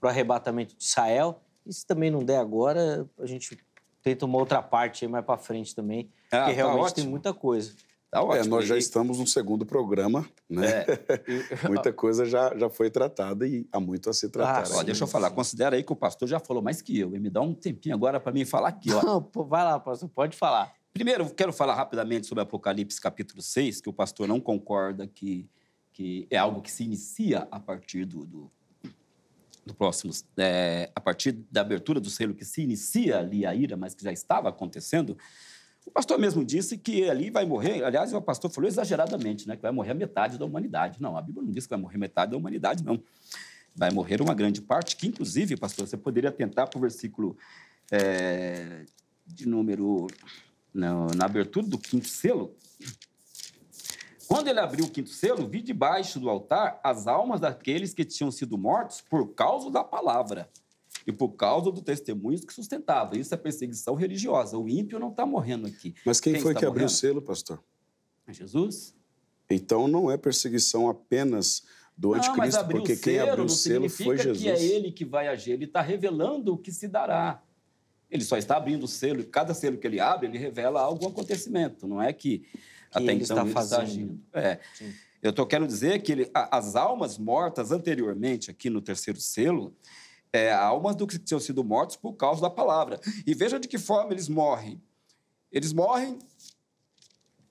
para o arrebatamento de Israel. E se também não der agora, a gente tenta uma outra parte mais para frente também, ah, porque tá realmente ótimo. tem muita coisa. Tá é, ótimo. É, nós já estamos no segundo programa, né? É. Muita coisa já, já foi tratada e há muito a ser tratado. Ah, deixa eu falar. Considera aí que o pastor já falou mais que eu. E me dá um tempinho agora para mim falar aqui, ó. Não, pô, vai lá, pastor, pode falar. Primeiro, quero falar rapidamente sobre Apocalipse capítulo 6, que o pastor não concorda que, que é algo que se inicia a partir do, do do Próximos, é, a partir da abertura do selo que se inicia ali a ira, mas que já estava acontecendo, o pastor mesmo disse que ali vai morrer, aliás, o pastor falou exageradamente, né, que vai morrer a metade da humanidade. Não, a Bíblia não diz que vai morrer metade da humanidade, não. Vai morrer uma grande parte, que inclusive, pastor, você poderia tentar para o versículo é, de número... Não, na abertura do quinto selo, quando ele abriu o quinto selo, vi debaixo do altar as almas daqueles que tinham sido mortos por causa da palavra e por causa do testemunho que sustentava. Isso é perseguição religiosa. O ímpio não está morrendo aqui. Mas quem, quem foi que morrendo? abriu o selo, pastor? É Jesus. Então não é perseguição apenas do anticristo, porque quem selo, abriu o selo foi Jesus. que é ele que vai agir. Ele está revelando o que se dará. Ele só está abrindo o selo. e Cada selo que ele abre, ele revela algum acontecimento. Não é que até ele então está ele fazendo. está É. Eu tô, quero dizer que ele, a, as almas mortas anteriormente, aqui no terceiro selo, é, almas do que tinham sido mortos por causa da palavra. E veja de que forma eles morrem. Eles morrem,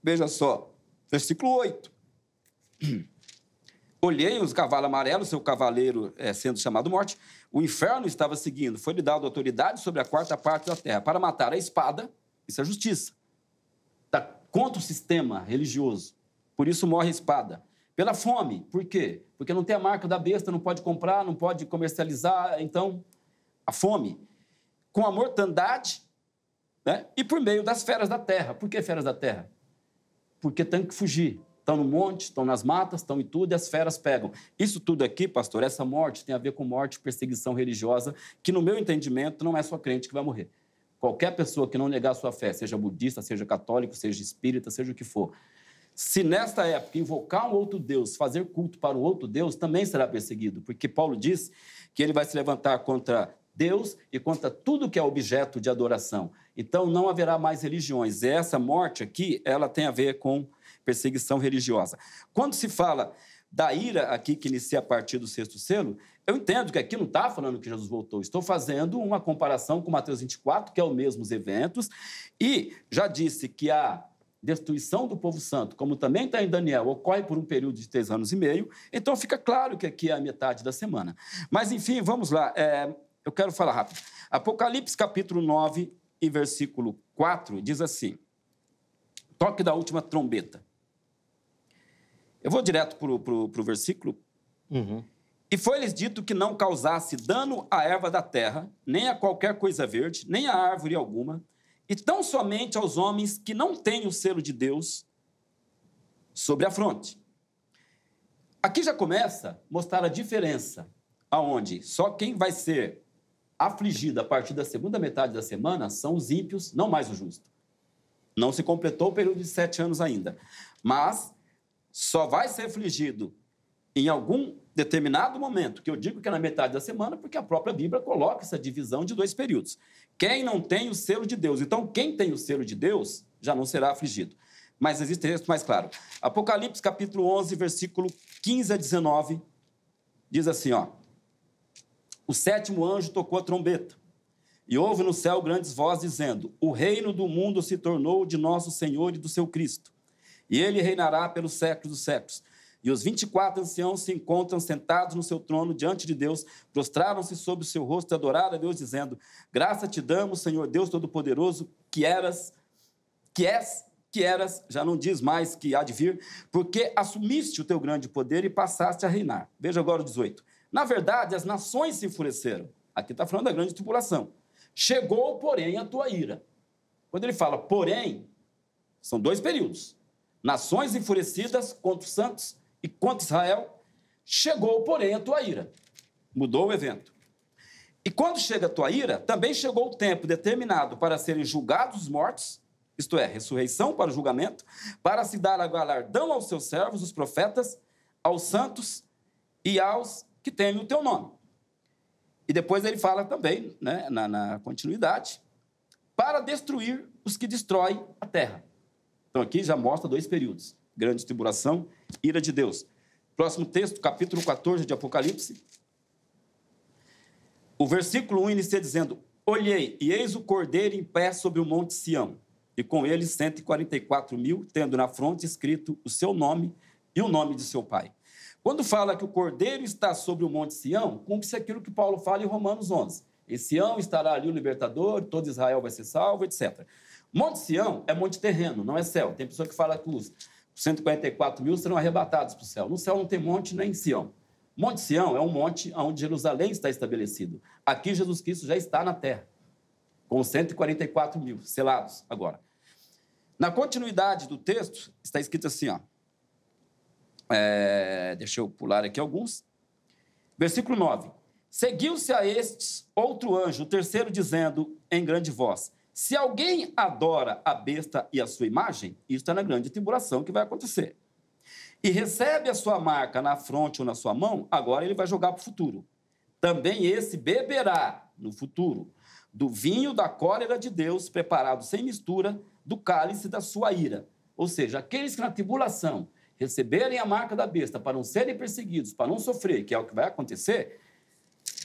veja só, versículo 8. Olhei os cavalos amarelos, seu cavaleiro é, sendo chamado morte. O inferno estava seguindo. Foi-lhe dado autoridade sobre a quarta parte da terra para matar a espada, isso é justiça contra o sistema religioso. Por isso morre a espada. Pela fome, por quê? Porque não tem a marca da besta, não pode comprar, não pode comercializar, então a fome. Com a mortandade, né? E por meio das feras da terra. Por que feras da terra? Porque tem que fugir. Estão no monte, estão nas matas, estão em tudo e as feras pegam. Isso tudo aqui, pastor, essa morte tem a ver com morte, perseguição religiosa, que no meu entendimento não é só crente que vai morrer qualquer pessoa que não negar sua fé, seja budista, seja católico, seja espírita, seja o que for, se nesta época invocar um outro Deus, fazer culto para um outro Deus, também será perseguido, porque Paulo diz que ele vai se levantar contra Deus e contra tudo que é objeto de adoração. Então não haverá mais religiões. E essa morte aqui, ela tem a ver com perseguição religiosa. Quando se fala da ira aqui que inicia a partir do sexto selo, eu entendo que aqui não está falando que Jesus voltou. Estou fazendo uma comparação com Mateus 24, que é o mesmo os eventos, e já disse que a destruição do povo santo, como também está em Daniel, ocorre por um período de três anos e meio. Então fica claro que aqui é a metade da semana. Mas enfim, vamos lá. É, eu quero falar rápido. Apocalipse capítulo 9 e versículo 4 diz assim: Toque da última trombeta. Eu vou direto para o versículo. Uhum. E foi-lhes dito que não causasse dano à erva da terra, nem a qualquer coisa verde, nem a árvore alguma, e tão somente aos homens que não têm o selo de Deus sobre a fronte. Aqui já começa a mostrar a diferença, aonde só quem vai ser afligido a partir da segunda metade da semana são os ímpios, não mais o justo. Não se completou o período de sete anos ainda, mas só vai ser afligido em algum determinado momento, que eu digo que é na metade da semana, porque a própria Bíblia coloca essa divisão de dois períodos. Quem não tem o selo de Deus, então quem tem o selo de Deus já não será afligido. Mas existe texto mais claro. Apocalipse capítulo 11, versículo 15 a 19, diz assim, ó: O sétimo anjo tocou a trombeta, e houve no céu grandes vozes dizendo: O reino do mundo se tornou de nosso Senhor e do seu Cristo, e ele reinará pelos séculos dos séculos e os 24 anciãos se encontram sentados no seu trono diante de Deus, prostraram-se sobre o seu rosto e adoraram a Deus, dizendo: Graça te damos, Senhor Deus Todo-Poderoso, que eras, que és, que eras, já não diz mais que há de vir, porque assumiste o teu grande poder e passaste a reinar. Veja agora o 18. Na verdade, as nações se enfureceram. Aqui está falando da grande tribulação. Chegou, porém, a tua ira. Quando ele fala, porém, são dois períodos. Nações enfurecidas contra os santos e contra Israel, chegou, porém, a tua ira. Mudou o evento. E quando chega a tua ira, também chegou o tempo determinado para serem julgados os mortos, isto é, ressurreição para o julgamento, para se dar a galardão aos seus servos, os profetas, aos santos e aos que temem o teu nome. E depois ele fala também, né, na, na continuidade, para destruir os que destroem a terra. Então aqui já mostra dois períodos grande tribulação, ira de Deus. Próximo texto, capítulo 14 de Apocalipse. O versículo 1 inicia dizendo: Olhei, e eis o cordeiro em pé sobre o monte Sião, e com ele 144 mil, tendo na fronte escrito o seu nome e o nome de seu pai. Quando fala que o cordeiro está sobre o monte Sião, cumpre-se aquilo que Paulo fala em Romanos 11. Em Sião estará ali o libertador, todo Israel vai ser salvo, etc. Monte Sião é monte terreno, não é céu. Tem pessoa que fala que 144 mil serão arrebatados para o céu. No céu não tem monte nem Sião. Monte Sião é um monte onde Jerusalém está estabelecido. Aqui Jesus Cristo já está na terra, com 144 mil selados agora. Na continuidade do texto, está escrito assim, ó. É, deixa eu pular aqui alguns. Versículo 9. Seguiu-se a estes outro anjo, o terceiro, dizendo em grande voz: se alguém adora a besta e a sua imagem, isso está na grande tribulação que vai acontecer. E recebe a sua marca na fronte ou na sua mão, agora ele vai jogar para o futuro. Também esse beberá no futuro do vinho da cólera de Deus, preparado sem mistura, do cálice da sua ira. Ou seja, aqueles que na tribulação receberem a marca da besta para não serem perseguidos, para não sofrer, que é o que vai acontecer,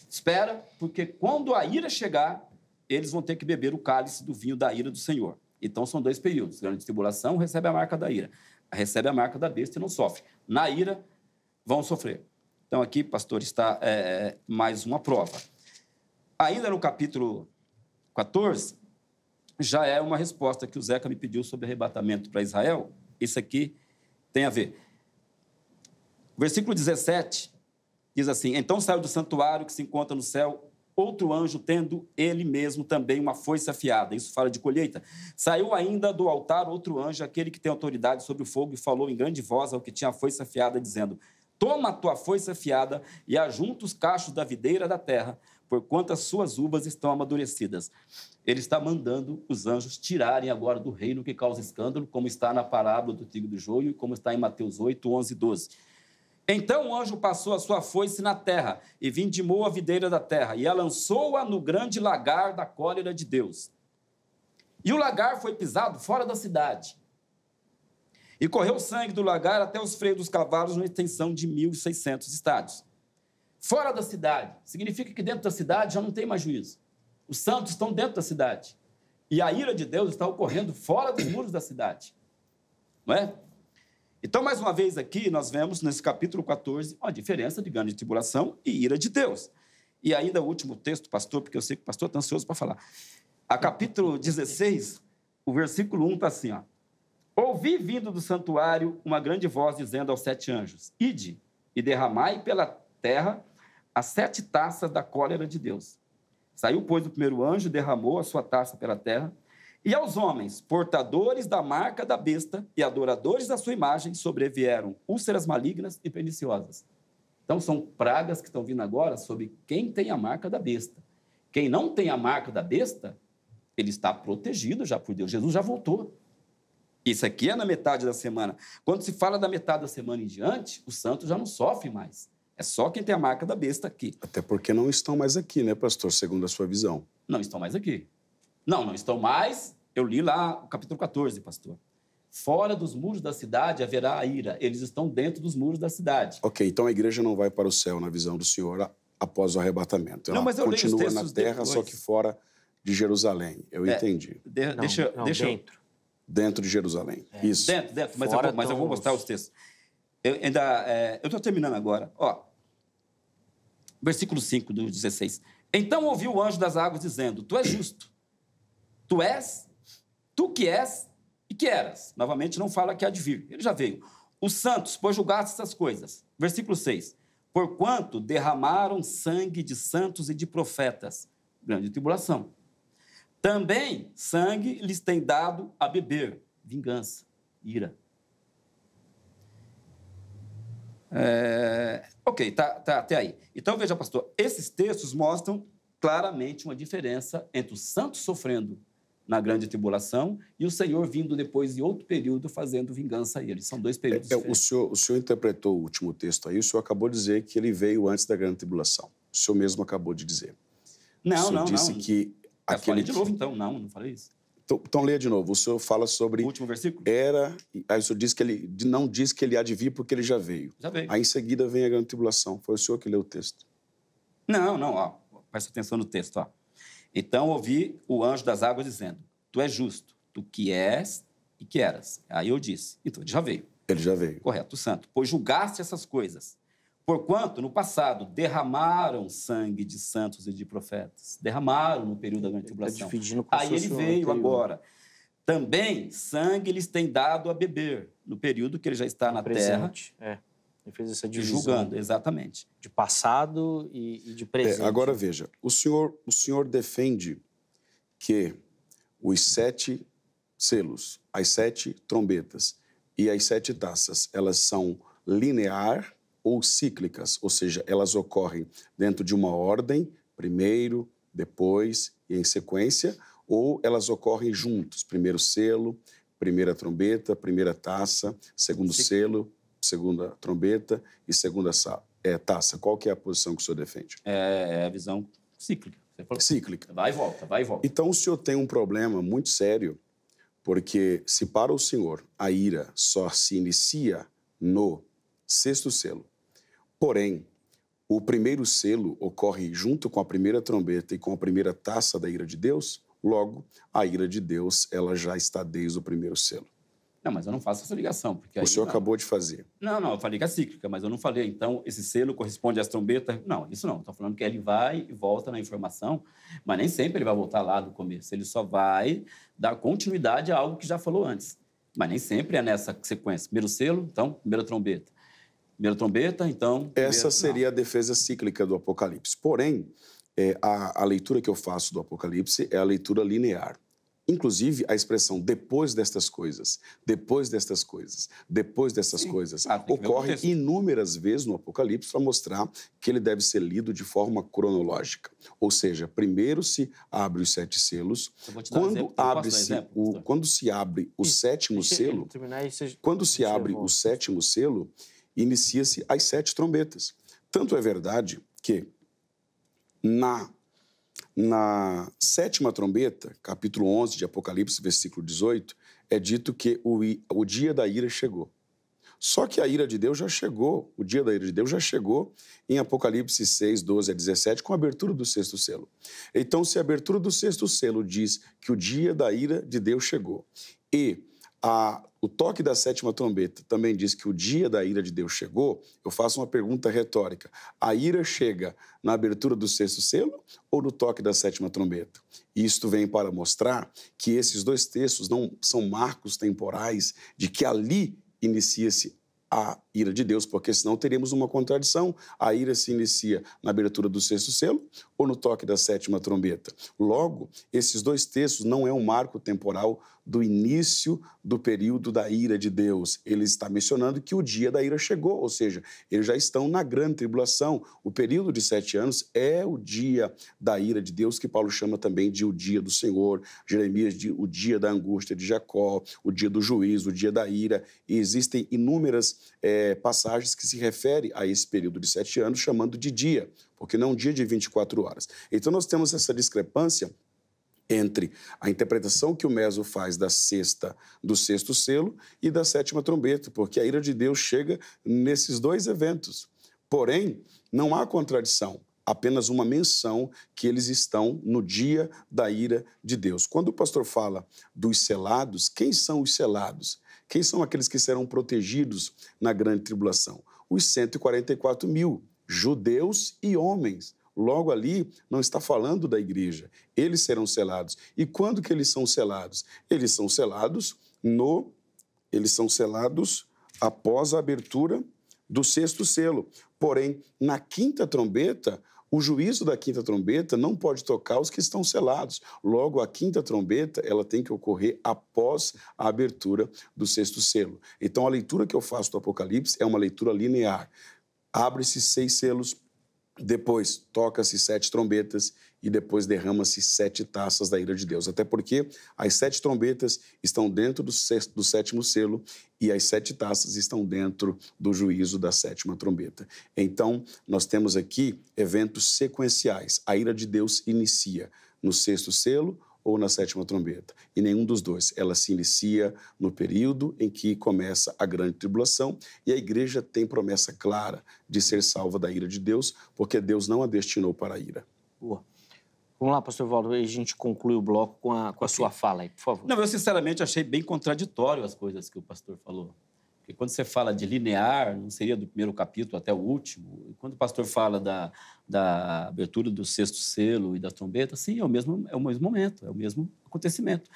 espera, porque quando a ira chegar, eles vão ter que beber o cálice do vinho da ira do Senhor. Então são dois períodos. Grande tribulação recebe a marca da ira, recebe a marca da besta e não sofre. Na ira, vão sofrer. Então aqui, pastor, está é, é mais uma prova. Ainda no capítulo 14, já é uma resposta que o Zeca me pediu sobre arrebatamento para Israel. Isso aqui tem a ver. Versículo 17 diz assim: Então saiu do santuário que se encontra no céu outro anjo, tendo ele mesmo também uma foice afiada. Isso fala de colheita. Saiu ainda do altar outro anjo, aquele que tem autoridade sobre o fogo, e falou em grande voz ao que tinha a foice afiada, dizendo: Toma a tua foice afiada e ajunta os cachos da videira da terra, porquanto as suas uvas estão amadurecidas. Ele está mandando os anjos tirarem agora do reino que causa escândalo, como está na parábola do trigo do joio e como está em Mateus 8, 11 e 12. Então o anjo passou a sua foice na terra e vindimou a videira da terra e a lançou-a no grande lagar da cólera de Deus. E o lagar foi pisado fora da cidade. E correu o sangue do lagar até os freios dos cavalos, numa extensão de 1.600 estádios. Fora da cidade, significa que dentro da cidade já não tem mais juízo. Os santos estão dentro da cidade. E a ira de Deus está ocorrendo fora dos muros da cidade. Não é? Então, mais uma vez aqui, nós vemos nesse capítulo 14 a diferença de grande tribulação e ira de Deus. E ainda o último texto, pastor, porque eu sei que o pastor está ansioso para falar. A capítulo 16, o versículo 1 está assim, ó. Ouvi vindo do santuário uma grande voz dizendo aos sete anjos, ide e derramai pela terra as sete taças da cólera de Deus. Saiu, pois, o primeiro anjo, derramou a sua taça pela terra e aos homens, portadores da marca da besta e adoradores da sua imagem, sobrevieram úlceras malignas e perniciosas. Então, são pragas que estão vindo agora sobre quem tem a marca da besta. Quem não tem a marca da besta, ele está protegido já por Deus. Jesus já voltou. Isso aqui é na metade da semana. Quando se fala da metade da semana em diante, o santo já não sofre mais. É só quem tem a marca da besta aqui. Até porque não estão mais aqui, né, pastor, segundo a sua visão? Não estão mais aqui. Não, não estão mais. Eu li lá o capítulo 14, pastor. Fora dos muros da cidade haverá a ira. Eles estão dentro dos muros da cidade. Ok, então a igreja não vai para o céu, na visão do Senhor, após o arrebatamento. Ela não, mas eu continua na terra, depois. só que fora de Jerusalém. Eu é, entendi. De, não, deixa, não, deixa dentro. Dentro de Jerusalém. É. Isso. Dentro, dentro. Mas, eu vou, mas eu, vou, mostrar os textos. Eu ainda. É, eu estou terminando agora. Ó. Versículo 5 do 16. Então ouviu o anjo das águas dizendo: Tu és justo Tu és, tu que és e que eras. Novamente, não fala que há de vir. Ele já veio. Os santos, pois julgaste essas coisas. Versículo 6. Porquanto derramaram sangue de santos e de profetas. Grande tribulação. Também sangue lhes tem dado a beber. Vingança, ira. É... Ok, tá, tá até aí. Então veja, pastor, esses textos mostram claramente uma diferença entre os santos sofrendo na grande tribulação e o Senhor vindo depois de outro período fazendo vingança a eles. São dois períodos é, é o, senhor, o senhor interpretou o último texto aí, o senhor acabou de dizer que ele veio antes da grande tribulação. O senhor mesmo acabou de dizer. Não, o senhor não, disse não. que... Eu aquele... Falei de novo, então. Não, não falei isso. Então, então leia de novo. O senhor fala sobre. O último versículo? Era. Aí o senhor diz que ele não diz que ele há de vir porque ele já veio. Já veio. Aí em seguida vem a grande tribulação. Foi o senhor que leu o texto. Não, não, ó. Presta atenção no texto, ó. Então ouvi o anjo das águas dizendo: Tu és justo, tu que és e que eras. Aí eu disse: Então ele já veio. Ele já veio. Correto, o santo. Pois julgaste essas coisas. Porquanto, no passado, derramaram sangue de santos e de profetas. Derramaram no período da grande tá tribulação. Tá Aí ele veio agora. Também sangue lhes tem dado a beber, no período que ele já está no na presente. terra. É ele fez essa divisão. Julgando, exatamente. De passado e, e de é, presente. É, agora veja, o senhor, o senhor defende que os sete selos, as sete trombetas e as sete taças, elas são linear ou cíclicas, ou seja, elas ocorrem dentro de uma ordem, primeiro, depois e em sequência, ou elas ocorrem juntos, primeiro selo, primeira trombeta, primeira taça, segundo selo, segunda trombeta e segunda é, taça. Qual que é a posição que o senhor defende? É, é a visão cíclica. Assim, cíclica. Vai e volta, vai e volta. Então o senhor tem um problema muito sério, porque se para o senhor a ira só se inicia no sexto selo, porém o primeiro selo ocorre junto com a primeira trombeta e com a primeira taça da ira de Deus, logo a ira de Deus ela já está desde o primeiro selo. Não, mas eu não faço essa ligação. Porque o senhor não... Tá. acabou de fazer. Não, não, eu falei que é cíclica, mas eu não falei. Então, esse selo corresponde às trombetas. Não, isso não. Estou falando que ele vai e volta na informação, mas nem sempre ele vai voltar lá do começo. Ele só vai dar continuidade a algo que já falou antes. Mas nem sempre é nessa sequência. Primeiro selo, então, primeira trombeta. Primeira trombeta, então. Essa seria não. a defesa cíclica do Apocalipse. Porém, é, a, a leitura que eu faço do Apocalipse é a leitura linear. Inclusive, a expressão depois destas coisas, depois destas coisas, depois destas Sim. coisas, ah, ocorre inúmeras vezes no Apocalipse para mostrar que ele deve ser lido de forma cronológica. Ou seja, primeiro se abre os sete selos, quando, abre -se exemplo, o, quando se abre o isso, sétimo selo, quando se abre o sétimo selo, inicia-se as sete trombetas. Tanto é verdade que na na sétima trombeta, capítulo 11 de Apocalipse, versículo 18, é dito que o, o dia da ira chegou. Só que a ira de Deus já chegou, o dia da ira de Deus já chegou em Apocalipse 6, 12 a 17, com a abertura do sexto selo. Então, se a abertura do sexto selo diz que o dia da ira de Deus chegou e a o toque da sétima trombeta também diz que o dia da ira de Deus chegou. Eu faço uma pergunta retórica: a ira chega na abertura do sexto selo ou no toque da sétima trombeta? Isto vem para mostrar que esses dois textos não são marcos temporais de que ali inicia-se a ira de Deus, porque senão teríamos uma contradição. A ira se inicia na abertura do sexto selo ou no toque da sétima trombeta. Logo, esses dois textos não é um marco temporal do início do período da ira de Deus. Ele está mencionando que o dia da ira chegou, ou seja, eles já estão na grande tribulação. O período de sete anos é o dia da ira de Deus, que Paulo chama também de o dia do Senhor, Jeremias de o dia da angústia de Jacó, o dia do juízo, o dia da ira. E existem inúmeras. É, eh, passagens que se refere a esse período de sete anos, chamando de dia, porque não dia de 24 horas. Então, nós temos essa discrepância entre a interpretação que o Meso faz da sexta, do sexto selo e da sétima trombeta, porque a ira de Deus chega nesses dois eventos. Porém, não há contradição, apenas uma menção que eles estão no dia da ira de Deus. Quando o pastor fala dos selados, quem são os selados? Quem são aqueles que serão protegidos na grande tribulação? Os 144 mil, judeus e homens. Logo ali, não está falando da igreja. Eles serão selados. E quando que eles são selados? Eles são selados no. Eles são selados após a abertura do sexto selo. Porém, na quinta trombeta, o juízo da quinta trombeta não pode tocar os que estão selados. Logo, a quinta trombeta ela tem que ocorrer após a abertura do sexto selo. Então, a leitura que eu faço do Apocalipse é uma leitura linear. Abre-se seis selos, depois toca-se sete trombetas e depois derrama-se sete taças da ira de Deus. Até porque as sete trombetas estão dentro do, sexto, do, sétimo selo e as sete taças estão dentro do juízo da sétima trombeta. Então, nós temos aqui eventos sequenciais. A ira de Deus inicia no sexto selo, ou na sétima trombeta. E nenhum dos dois. Ela se inicia no período em que começa a grande tribulação e a igreja tem promessa clara de ser salva da ira de Deus, porque Deus não a destinou para a ira. Boa. Vamos lá, pastor Valdo, a gente conclui o bloco com a, com a okay. sua fala aí, por favor. Não, eu sinceramente achei bem contraditório as coisas que o pastor falou. Porque quando você fala de linear, não seria do primeiro capítulo até o último. E quando o pastor fala da, da abertura do sexto selo e da trombeta, sim, é o mesmo, é o mesmo momento, é o mesmo acontecimento.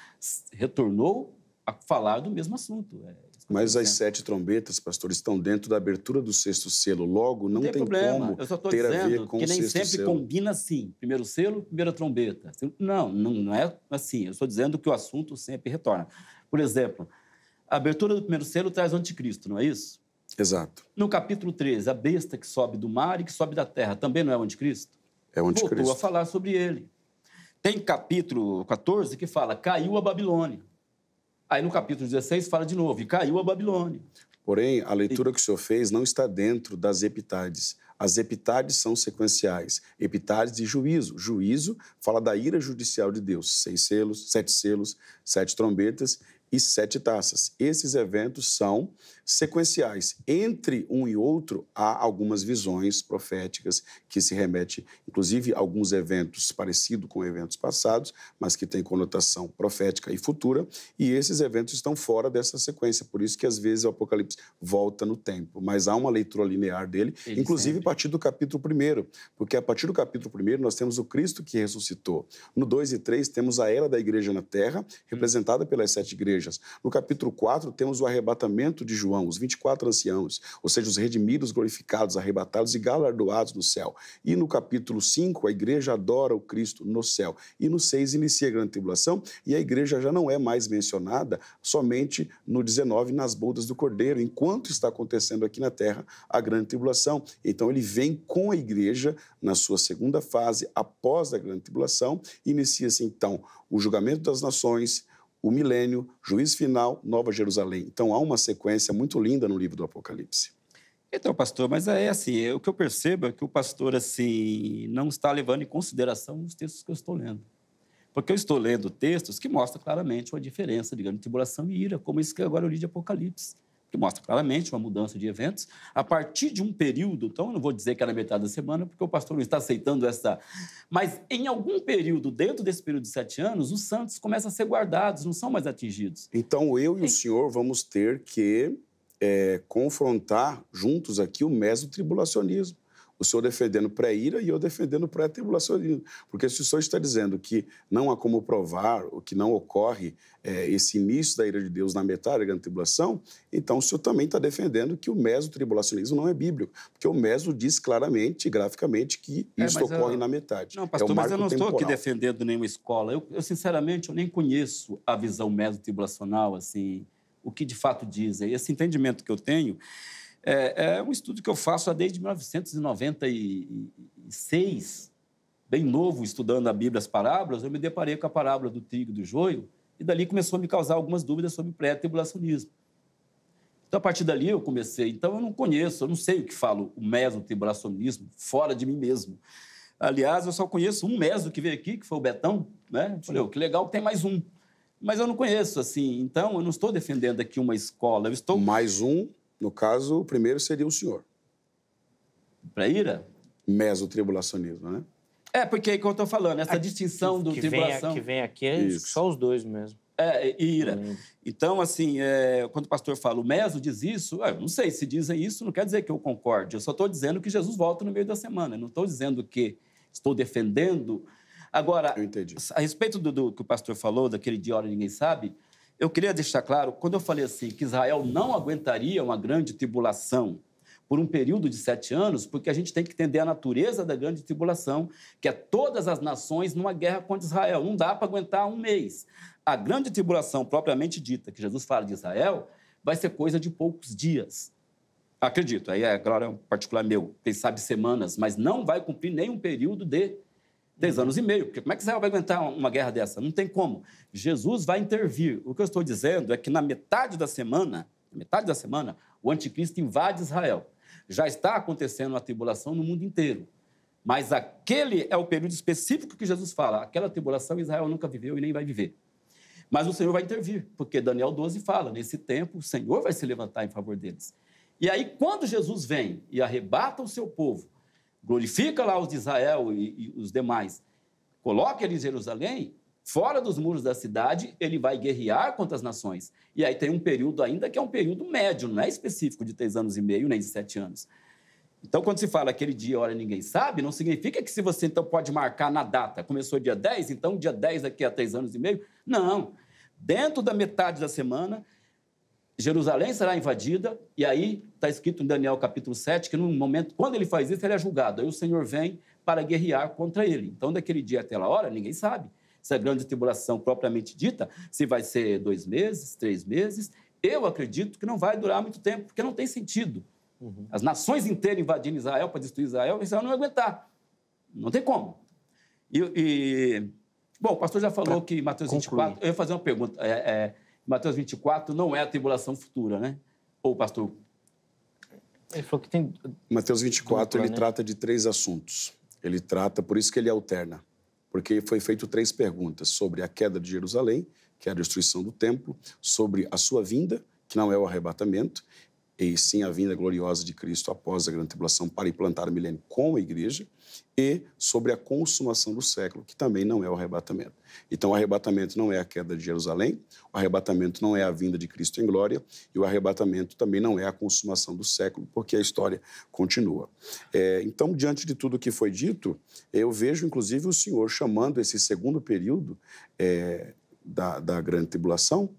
Retornou a falar do mesmo assunto. É, é mas as sete trombetas, pastor, estão dentro da abertura do sexto selo. Logo, não, não tem, tem como ter a ver com o sexto selo. que nem sempre combina assim. Primeiro selo, primeira trombeta. Não, não, não é assim. Eu estou dizendo que o assunto sempre retorna. Por exemplo, a abertura do primeiro selo traz o anticristo, não é isso? Exato. No capítulo 13, a besta que sobe do mar e que sobe da terra também não é o anticristo? É o anticristo. Voltou a falar sobre ele. Tem capítulo 14 que fala, caiu a Babilônia. Aí no capítulo 16 fala de novo, e caiu a Babilônia. Porém, a leitura que o senhor fez não está dentro das epitades. As epitades são sequenciais. Epitades e juízo. Juízo fala da ira judicial de Deus. Seis selos, sete selos, sete trombetas e sete taças. Esses eventos são sequenciais. Entre um e outro, há algumas visões proféticas que se remetem, inclusive, a alguns eventos parecidos com eventos passados, mas que têm conotação profética e futura, e esses eventos estão fora dessa sequência. Por isso que, às vezes, o Apocalipse volta no tempo, mas há uma leitura linear dele, Ele inclusive sempre. a partir do capítulo 1, porque a partir do capítulo 1 nós temos o Cristo que ressuscitou. No 2 e 3 temos a era da igreja na terra, hum. representada pelas sete igrejas. No capítulo 4 temos o arrebatamento de João João, os 24 anciãos, ou seja, os redimidos, glorificados, arrebatados e galardoados no céu. E no capítulo 5, a igreja adora o Cristo no céu. E no 6 inicia a grande tribulação e a igreja já não é mais mencionada somente no 19 nas bodas do Cordeiro, enquanto está acontecendo aqui na terra a grande tribulação. Então ele vem com a igreja na sua segunda fase, após a grande tribulação, inicia-se então o julgamento das nações, o milênio, juiz final, Nova Jerusalém. Então há uma sequência muito linda no livro do Apocalipse. Então, pastor, mas é assim, o que eu percebo é que o pastor assim não está levando em consideração os textos que eu estou lendo. Porque eu estou lendo textos que mostram claramente uma diferença, digamos, tribulação e ira, como isso que agora eu li de Apocalipse que mostra claramente uma mudança de eventos, a partir de um período, então eu não vou dizer que era é metade da semana, porque o pastor não está aceitando essa. Mas em algum período, dentro desse período de sete anos, os santos começam a ser guardados, não são mais atingidos. Então eu e o senhor vamos ter que é, confrontar juntos aqui o mesmo tribulacionismo o senhor defendendo pré-ira e eu defendendo pré-tribulacionismo. Porque se o senhor está dizendo que não há como provar, o que não ocorre é, esse início da ira de Deus na metade da grande tribulação, então o senhor também está defendendo que o meso-tribulacionismo não é bíblico. Porque o meso diz claramente, graficamente, que é, isso ocorre eu... na metade. Não, pastor, é mas eu não estou aqui defendendo nenhuma escola. Eu, eu, sinceramente, eu nem conheço a visão meso-tribulacional, assim, o que de fato dizem. Esse entendimento que eu tenho é, é um estudo que eu faço desde 1996, bem novo, estudando a Bíblia as parábolas, eu me deparei com a parábola do trigo e do joio, e dali começou a me causar algumas dúvidas sobre pré-tribulacionismo. Então, a partir dali, eu comecei. Então, eu não conheço, eu não sei o que falo o meso meso-tribulacionismo fora de mim mesmo. Aliás, eu só conheço um meso que veio aqui, que foi o Betão, né? Falei, que legal, tem mais um. Mas eu não conheço, assim. Então, eu não estou defendendo aqui uma escola. Eu estou... Mais um no caso, o primeiro seria o senhor. Ira? Meso tribulacionismo né? É, porque é aí que eu estou falando, essa a, distinção que, do que tribulação... Vem, que vem aqui é isso. só os dois mesmo. É, ira. Hum. Então, assim, é, quando o pastor fala, o Meso diz isso, eu é, não sei se dizem isso, não quer dizer que eu concorde. Eu só estou dizendo que Jesus volta no meio da semana. Eu não estou dizendo que estou defendendo. Agora, a respeito do, do, que o pastor falou, daquele dia hora ninguém sabe, eu queria deixar claro, quando eu falei assim, que Israel não aguentaria uma grande tribulação por um período de sete anos, porque a gente tem que entender a natureza da grande tribulação, que é todas as nações numa guerra contra Israel. Não dá para aguentar um mês. A grande tribulação propriamente dita, que Jesus fala de Israel, vai ser coisa de poucos dias. Acredito, aí é, claro, é um particular meu, quem sabe semanas, mas não vai cumprir nenhum período de três anos e meio, porque como é que Israel vai aguentar uma guerra dessa? Não tem como. Jesus vai intervir. O que eu estou dizendo é que na metade da semana, metade da semana, o anticristo invade Israel. Já está acontecendo a tribulação no mundo inteiro. Mas aquele é o período específico que Jesus fala. Aquela tribulação Israel nunca viveu e nem vai viver. Mas o Senhor vai intervir, porque Daniel 12 fala: nesse tempo o Senhor vai se levantar em favor deles. E aí, quando Jesus vem e arrebata o seu povo, glorifica lá os de Israel e, e os demais, coloca eles em Jerusalém, fora dos muros da cidade, ele vai guerrear contra as nações. E aí tem um período ainda que é um período médio, não é específico de três anos e meio, nem de sete anos. Então, quando se fala aquele dia, hora ninguém sabe, não significa que se você então pode marcar na data, começou dia 10, então dia 10 daqui a três anos e meio. Não. Dentro da metade da semana, Jerusalém será invadida, e aí está escrito em Daniel capítulo 7 que no momento, quando ele faz isso, ele é julgado. Aí o Senhor vem para guerrear contra ele. Então, daquele dia até a hora, ninguém sabe se a grande tribulação propriamente dita, se vai ser dois meses, três meses. Eu acredito que não vai durar muito tempo, porque não tem sentido. Uhum. As nações inteiras invadindo Israel para destruir Israel, Israel não vai aguentar. Não tem como. E, e... Bom, o pastor já falou pra que Mateus concluir. 24. Eu ia fazer uma pergunta. É, é Mateus 24 não é a tribulação futura, né? Ou, pastor? Ele falou que tem. Mateus 24, dupla, ele né? trata de três assuntos. Ele trata, por isso que ele alterna. Porque foi feito três perguntas sobre a queda de Jerusalém, que é a destruição do templo, sobre a sua vinda, que não é o arrebatamento, e sim a vinda gloriosa de Cristo após a grande tribulação para implantar o milênio com a igreja e sobre a consumação do século, que também não é o arrebatamento. Então, o arrebatamento não é a queda de Jerusalém, o arrebatamento não é a vinda de Cristo em glória, e o arrebatamento também não é a consumação do século, porque a história continua. É, então, diante de tudo que foi dito, eu vejo, inclusive, o Senhor chamando esse segundo período é, da, da grande tribulação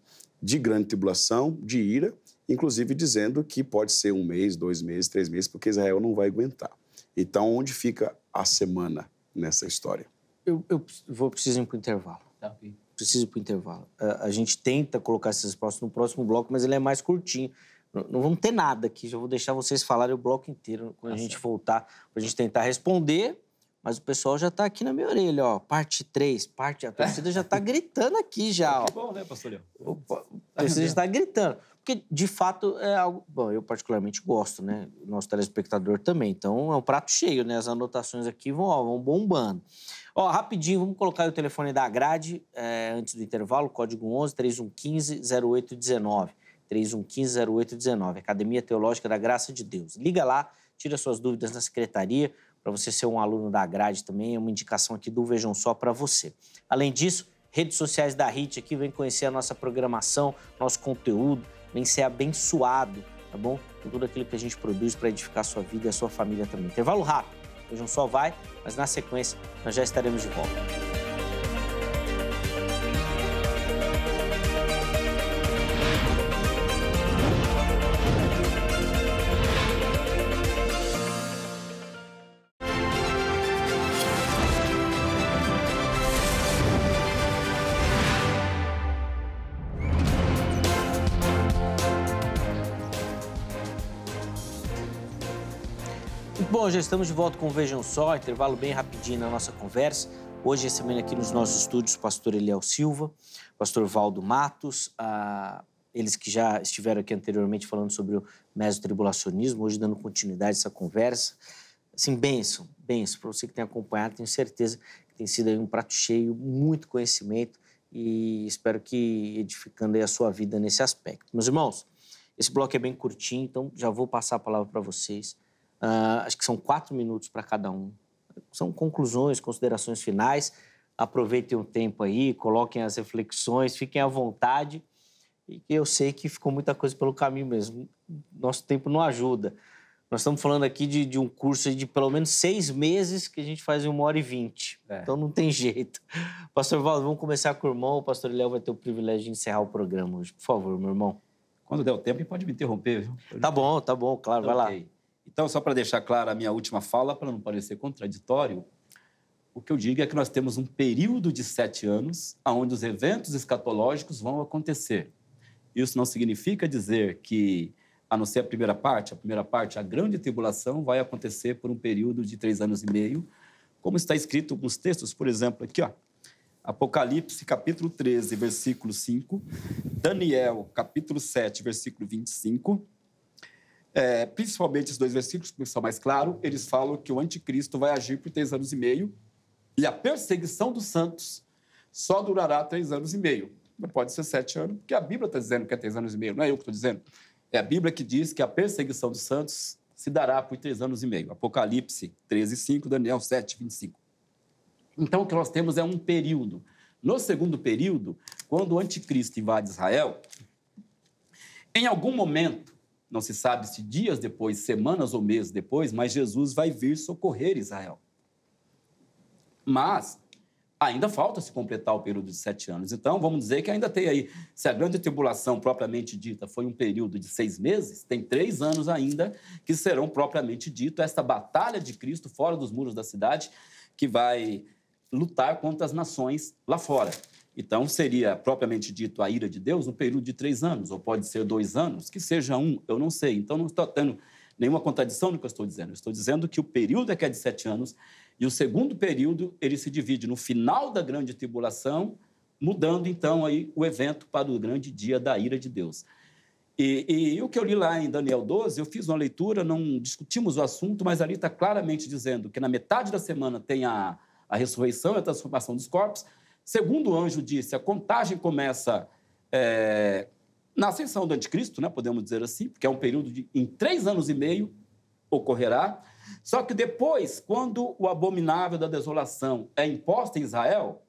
de grande tribulação, de ira, inclusive dizendo que pode ser um mês, dois meses, três meses, porque Israel não vai aguentar. Então, onde fica a semana nessa história? Eu, eu vou preciso ir para o intervalo. Tá, okay. Preciso ir para o intervalo. A, a, gente tenta colocar essas respostas no próximo bloco, mas ele é mais curtinho. Não, não vamos ter nada aqui, já vou deixar vocês falarem o bloco inteiro quando tá a gente certo. voltar, para a gente tentar responder. Mas o pessoal já está aqui na minha orelha, ó. Parte 3, parte. A torcida já está gritando aqui já, tá ó. Que bom, né, pastor Leão? Tá a torcida já está gritando. Porque, de fato, é algo. Bom, eu particularmente gosto, né? Nosso telespectador também. Então, é um prato cheio, né? As anotações aqui vão, ó, vão bombando. Ó, rapidinho, vamos colocar o telefone da grade é, antes do intervalo, código 11 3115 0819. 3115 0819. Academia Teológica da Graça de Deus. Liga lá, tira suas dúvidas na secretaria para você ser um aluno da grade também, é uma indicação aqui do Vejam Só para você. Além disso, redes sociais da HIT aqui, vem conhecer a nossa programação, nosso conteúdo, Vem ser abençoado, tá bom? Com tudo aquilo que a gente produz para edificar a sua vida e a sua família também. Intervalo rápido, hoje não só vai, mas na sequência nós já estaremos de volta. Bom, já estamos de volta com Vejam Só, intervalo bem rapidinho na nossa conversa. Hoje recebendo aqui nos nossos estúdios o pastor Eliel Silva, o pastor Valdo Matos, ah, eles que já estiveram aqui anteriormente falando sobre o mesotribulacionismo, hoje dando continuidade a essa conversa. Assim, benção, benção. Para você que tem acompanhado, tenho certeza que tem sido um prato cheio, muito conhecimento e espero que edificando a sua vida nesse aspecto. Meus irmãos, esse bloco é bem curtinho, então já vou passar a palavra para vocês Uh, acho que são quatro minutos para cada um. São conclusões, considerações finais. Aproveitem o tempo aí, coloquem as reflexões, fiquem à vontade. E eu sei que ficou muita coisa pelo caminho mesmo. Nosso tempo não ajuda. Nós estamos falando aqui de, de um curso de pelo menos seis meses que a gente faz em uma hora e vinte. É. Então não tem jeito. Pastor Valdo, vamos começar com o irmão. O pastor Léo vai ter o privilégio de encerrar o programa hoje. Por favor, meu irmão. Quando der o tempo, pode me interromper, viu? Tá bom, tá bom, claro, vai lá. Então, só para deixar clara a minha última fala, para não parecer contraditório, o que eu digo é que nós temos um período de sete anos onde os eventos escatológicos vão acontecer. Isso não significa dizer que, a não ser a primeira parte, a primeira parte, a grande tribulação, vai acontecer por um período de três anos e meio, como está escrito nos textos, por exemplo, aqui, ó, Apocalipse, capítulo 13, versículo 5, Daniel, capítulo 7, versículo 25, é, principalmente esses dois versículos, que são mais claros, eles falam que o anticristo vai agir por três anos e meio e a perseguição dos santos só durará três anos e meio. Mas pode ser sete anos, porque a Bíblia está dizendo que é três anos e meio, não é eu que estou dizendo. É a Bíblia que diz que a perseguição dos santos se dará por três anos e meio. Apocalipse 13, 5, Daniel 7, 25. Então, o que nós temos é um período. No segundo período, quando o anticristo invade Israel, em algum momento, não se sabe se dias depois, semanas ou meses depois, mas Jesus vai vir socorrer Israel. Mas ainda falta se completar o período de sete anos. Então, vamos dizer que ainda tem aí, se a grande tribulação propriamente dita foi um período de seis meses, tem três anos ainda que serão propriamente dito esta batalha de Cristo fora dos muros da cidade, que vai lutar contra as nações lá fora. Então, seria propriamente dito a ira de Deus um período de três anos, ou pode ser dois anos, que seja um, eu não sei. Então, não estou tendo nenhuma contradição no que eu estou dizendo. estou dizendo que o período é que é de sete anos, e o segundo período ele se divide no final da grande tribulação, mudando então aí o evento para o grande dia da ira de Deus. E, e, e, o que eu li lá em Daniel 12, eu fiz uma leitura, não discutimos o assunto, mas ali está claramente dizendo que na metade da semana tem a, a ressurreição e a transformação dos corpos, Segundo o anjo disse, a contagem começa é, na ascensão do anticristo, né, podemos dizer assim, porque é um período de em três anos e meio ocorrerá. Só que depois, quando o abominável da desolação é imposto em Israel,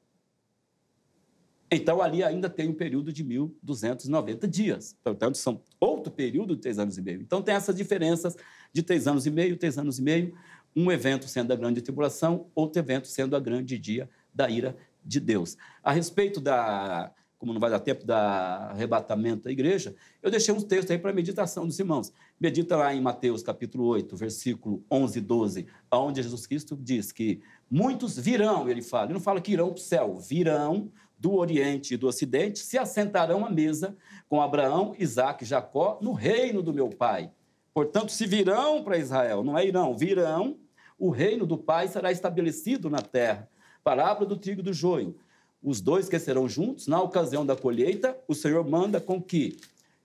então ali ainda tem um período de 1.290 dias. Portanto, então, são outro período de três anos e meio. Então tem essas diferenças de três anos e meio, três anos e meio, um evento sendo a grande tribulação, outro evento sendo a grande dia da ira de Deus. A respeito da, como não vai dar tempo, da arrebatamento da igreja, eu deixei um texto aí para meditação dos irmãos. Medita lá em Mateus capítulo 8, versículo 11 e 12, onde Jesus Cristo diz que muitos virão, ele fala, ele não fala que irão para o céu, virão do Oriente e do Ocidente, se assentarão à mesa com Abraão, Isaac e Jacó no reino do meu pai. Portanto, se virão para Israel, não é irão, virão, o reino do Pai será estabelecido na terra. Parábola do trigo e do joio. Os dois crescerão juntos, na ocasião da colheita, o Senhor manda com que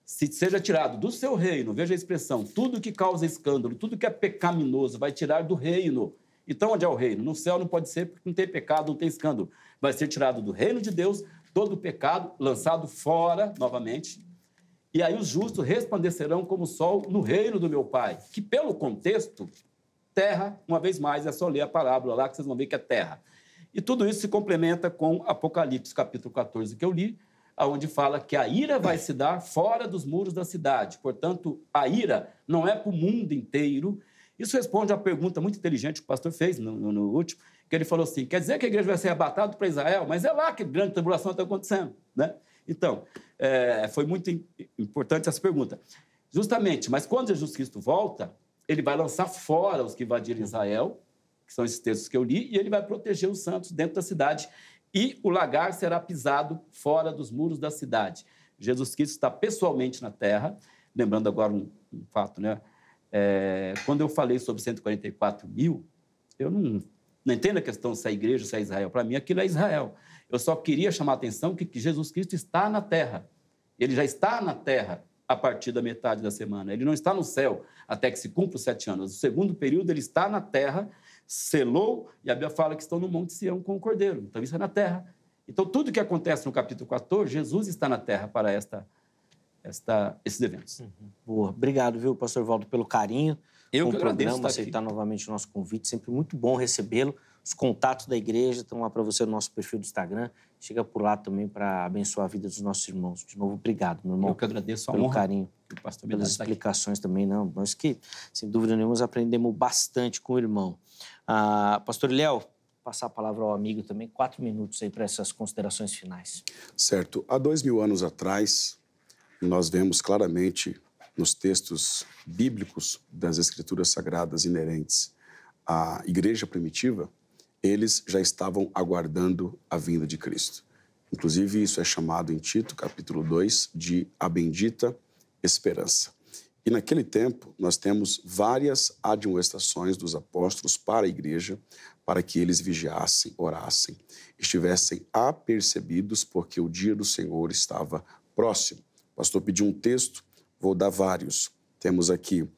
se seja tirado do seu reino, veja a expressão, tudo que causa escândalo, tudo que é pecaminoso, vai tirar do reino. Então, onde é o reino? No céu não pode ser, porque não tem pecado, não tem escândalo. Vai ser tirado do reino de Deus, todo o pecado, lançado fora novamente. E aí os justos resplandecerão como o sol no reino do meu Pai. Que, pelo contexto, terra, uma vez mais, é só ler a parábola lá que vocês vão ver que é terra. E tudo isso se complementa com Apocalipse, capítulo 14, que eu li, aonde fala que a ira vai se dar fora dos muros da cidade. Portanto, a ira não é para o mundo inteiro. Isso responde a pergunta muito inteligente que o pastor fez no, no, no, último, que ele falou assim: quer dizer que a igreja vai ser abatida para Israel, mas é lá que a grande tribulação está acontecendo. Né? Então, é, foi muito importante essa pergunta. Justamente, mas quando Jesus Cristo volta, ele vai lançar fora os que invadiram Israel que são esses textos que eu li, e ele vai proteger os santos dentro da cidade, e o lagar será pisado fora dos muros da cidade. Jesus Cristo está pessoalmente na terra, lembrando agora um, um fato, né? É, quando eu falei sobre 144 mil, eu não, não entendo a questão se é igreja, ou se é Israel. Para mim, aquilo é Israel. Eu só queria chamar a atenção que, que Jesus Cristo está na terra. Ele já está na terra a partir da metade da semana. Ele não está no céu até que se cumpra os sete anos. o segundo período, ele está na terra selou, e a Bíblia fala que estão no Monte Sião com o Cordeiro. Então, isso é na terra. Então, tudo que acontece no capítulo 14, Jesus está na terra para esta, esta, esses eventos. Uhum. Boa. Obrigado, viu, pastor Valdo, pelo carinho. Eu que agradeço programa, tá aceitar aqui. novamente o nosso convite. Sempre muito bom recebê-lo. Os contatos da igreja estão lá para você no nosso perfil do Instagram. Chega por lá também para abençoar a vida dos nossos irmãos. De novo, obrigado, meu irmão. Eu que agradeço a pelo honra. carinho, pelas tá explicações aqui. também, não. Mas que, sem dúvida nenhuma, nós aprendemos bastante com o irmão. Ah, Pastor Léo, passar a palavra ao amigo também, quatro minutos aí para essas considerações finais. Certo. Há dois mil anos atrás, nós vemos claramente nos textos bíblicos das escrituras sagradas inerentes à igreja primitiva, eles já estavam aguardando a vinda de Cristo. Inclusive, isso é chamado em Tito, capítulo 2, de a bendita esperança. E naquele tempo, nós temos várias admoestações dos apóstolos para a igreja, para que eles vigiassem, orassem, estivessem apercebidos, porque o dia do Senhor estava próximo. O pastor pediu um texto, vou dar vários. Temos aqui 1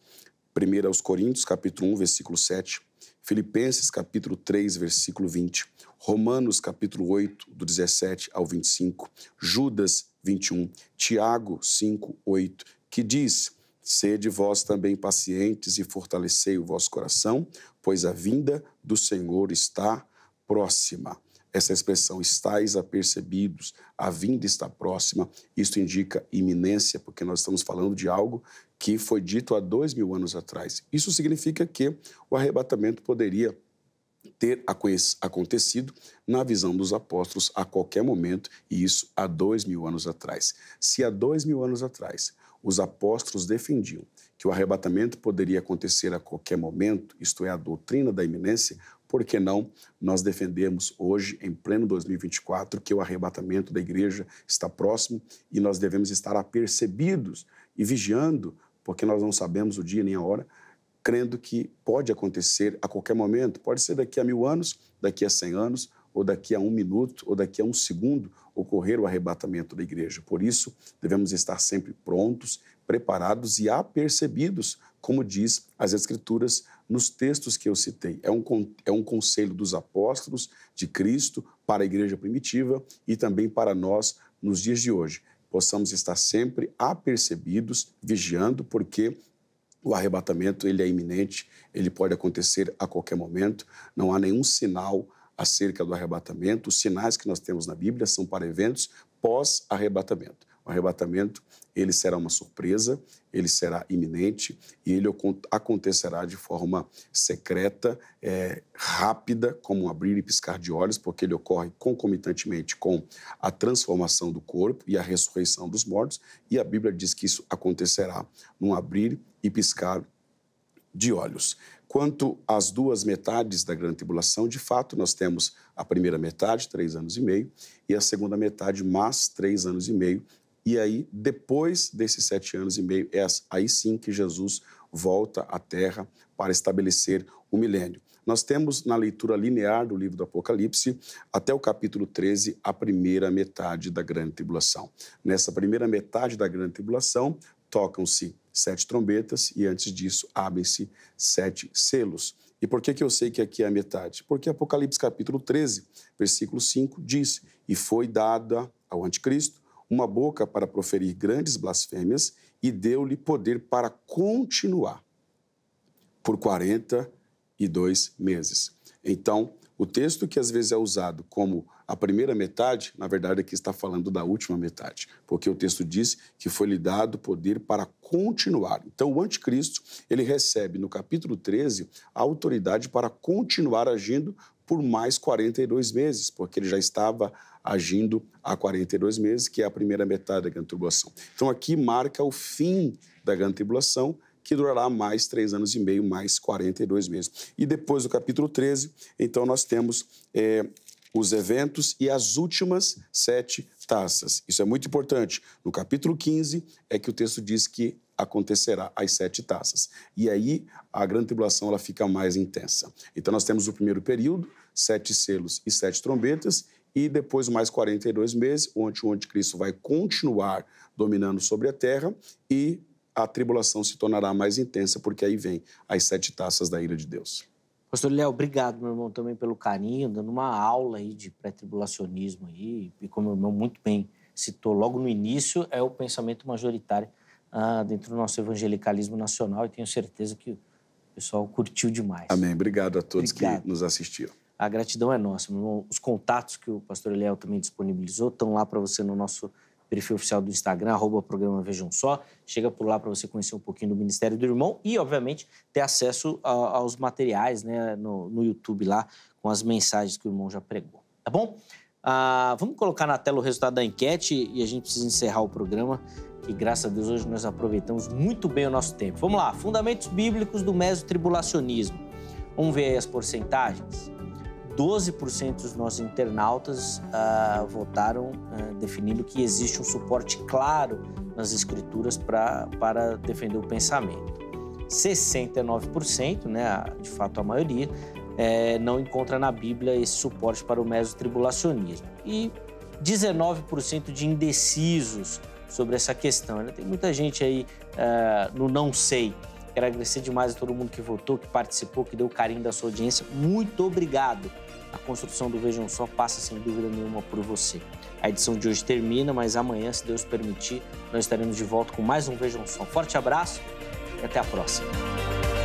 aos Coríntios, capítulo 1, versículo 7, Filipenses, capítulo 3, versículo 20, Romanos, capítulo 8, do 17 ao 25, Judas 21, Tiago 5, 8, que diz Sede vós também pacientes e fortalecei o vosso coração, pois a vinda do Senhor está próxima. Essa expressão, estáis apercebidos, a vinda está próxima, isso indica iminência, porque nós estamos falando de algo que foi dito há dois mil anos atrás. Isso significa que o arrebatamento poderia ter acontecido na visão dos apóstolos a qualquer momento, e isso há dois mil anos atrás. Se há dois mil anos atrás os apóstolos defendiam que o arrebatamento poderia acontecer a qualquer momento, isto é, a doutrina da iminência, por que não nós defendemos hoje, em pleno 2024, que o arrebatamento da igreja está próximo e nós devemos estar apercebidos e vigiando, porque nós não sabemos o dia nem a hora, crendo que pode acontecer a qualquer momento, pode ser daqui a mil anos, daqui a cem anos, ou daqui a um minuto, ou daqui a um segundo, ocorrer o arrebatamento da igreja. Por isso, devemos estar sempre prontos, preparados e apercebidos, como diz as Escrituras nos textos que eu citei. É um, é um conselho dos apóstolos de Cristo para a igreja primitiva e também para nós nos dias de hoje. Possamos estar sempre apercebidos, vigiando, porque o arrebatamento ele é iminente, ele pode acontecer a qualquer momento, não há nenhum sinal acerca do arrebatamento. Os sinais que nós temos na Bíblia são para eventos pós-arrebatamento. O arrebatamento, ele será uma surpresa, ele será iminente e ele acontecerá de forma secreta, é, rápida, como um abrir e piscar de olhos, porque ele ocorre concomitantemente com a transformação do corpo e a ressurreição dos mortos. E a Bíblia diz que isso acontecerá num abrir e piscar de olhos. Quanto às duas metades da grande tribulação, de fato, nós temos a primeira metade, três anos e meio, e a segunda metade, mais três anos e meio. E aí, depois desses sete anos e meio, é aí sim que Jesus volta à Terra para estabelecer o milênio. Nós temos na leitura linear do livro do Apocalipse, até o capítulo 13, a primeira metade da grande tribulação. Nessa primeira metade da grande tribulação, tocam-se sete trombetas e antes disso abrem-se sete selos. E por que, que eu sei que aqui é a metade? Porque Apocalipse capítulo 13, versículo 5 diz: E foi dada ao anticristo uma boca para proferir grandes blasfêmias e deu-lhe poder para continuar por 42 meses. Então, o texto que às vezes é usado como a primeira metade, na verdade, aqui é está falando da última metade, porque o texto diz que foi lhe dado poder para continuar. Então, o anticristo, ele recebe no capítulo 13 a autoridade para continuar agindo por mais 42 meses, porque ele já estava agindo há 42 meses, que é a primeira metade da grande tribulação. Então, aqui marca o fim da grande tribulação, que durará mais três anos e meio, mais 42 meses. E depois do capítulo 13, então nós temos é, os eventos e as últimas sete taças. Isso é muito importante. No capítulo 15 é que o texto diz que acontecerá as sete taças. E aí a grande tribulação ela fica mais intensa. Então nós temos o primeiro período, sete selos e sete trombetas, e depois mais 42 meses, onde o anticristo vai continuar dominando sobre a terra e a tribulação se tornará mais intensa, porque aí vem as sete taças da ira de Deus. Pastor Léo, obrigado, meu irmão, também pelo carinho, dando uma aula aí de pré-tribulacionismo aí, e como meu irmão muito bem citou logo no início, é o pensamento majoritário ah, dentro do nosso evangelicalismo nacional e tenho certeza que o pessoal curtiu demais. Amém. Obrigado a todos obrigado. que nos assistiram. A gratidão é nossa, meu irmão. Os contatos que o pastor Léo também disponibilizou estão lá para você no nosso perfil oficial do Instagram, arroba programa Vejam Só. Chega por lá para você conhecer um pouquinho do Ministério do Irmão e, obviamente, ter acesso a, aos materiais né, no, no, YouTube lá, com as mensagens que o irmão já pregou. Tá bom? Ah, vamos colocar na tela o resultado da enquete e a gente precisa encerrar o programa. E graças a Deus hoje nós aproveitamos muito bem o nosso tempo. Vamos lá, fundamentos bíblicos do mesotribulacionismo. Vamos ver aí as porcentagens. 12% dos nossos internautas ah, votaram ah, definindo que existe um suporte claro nas escrituras pra, para defender o pensamento. 69%, né, de fato a maioria, é, não encontra na Bíblia esse suporte para o mesotribulacionismo. E 19% de indecisos sobre essa questão. Né? Tem muita gente aí ah, no não sei. Quero agradecer demais a todo mundo que votou, que participou, que deu carinho da sua audiência. Muito obrigado. A construção do Vejam Só passa sem dúvida nenhuma por você. A edição de hoje termina, mas amanhã, se Deus permitir, nós estaremos de volta com mais um Vejam Só. Forte abraço e até a próxima.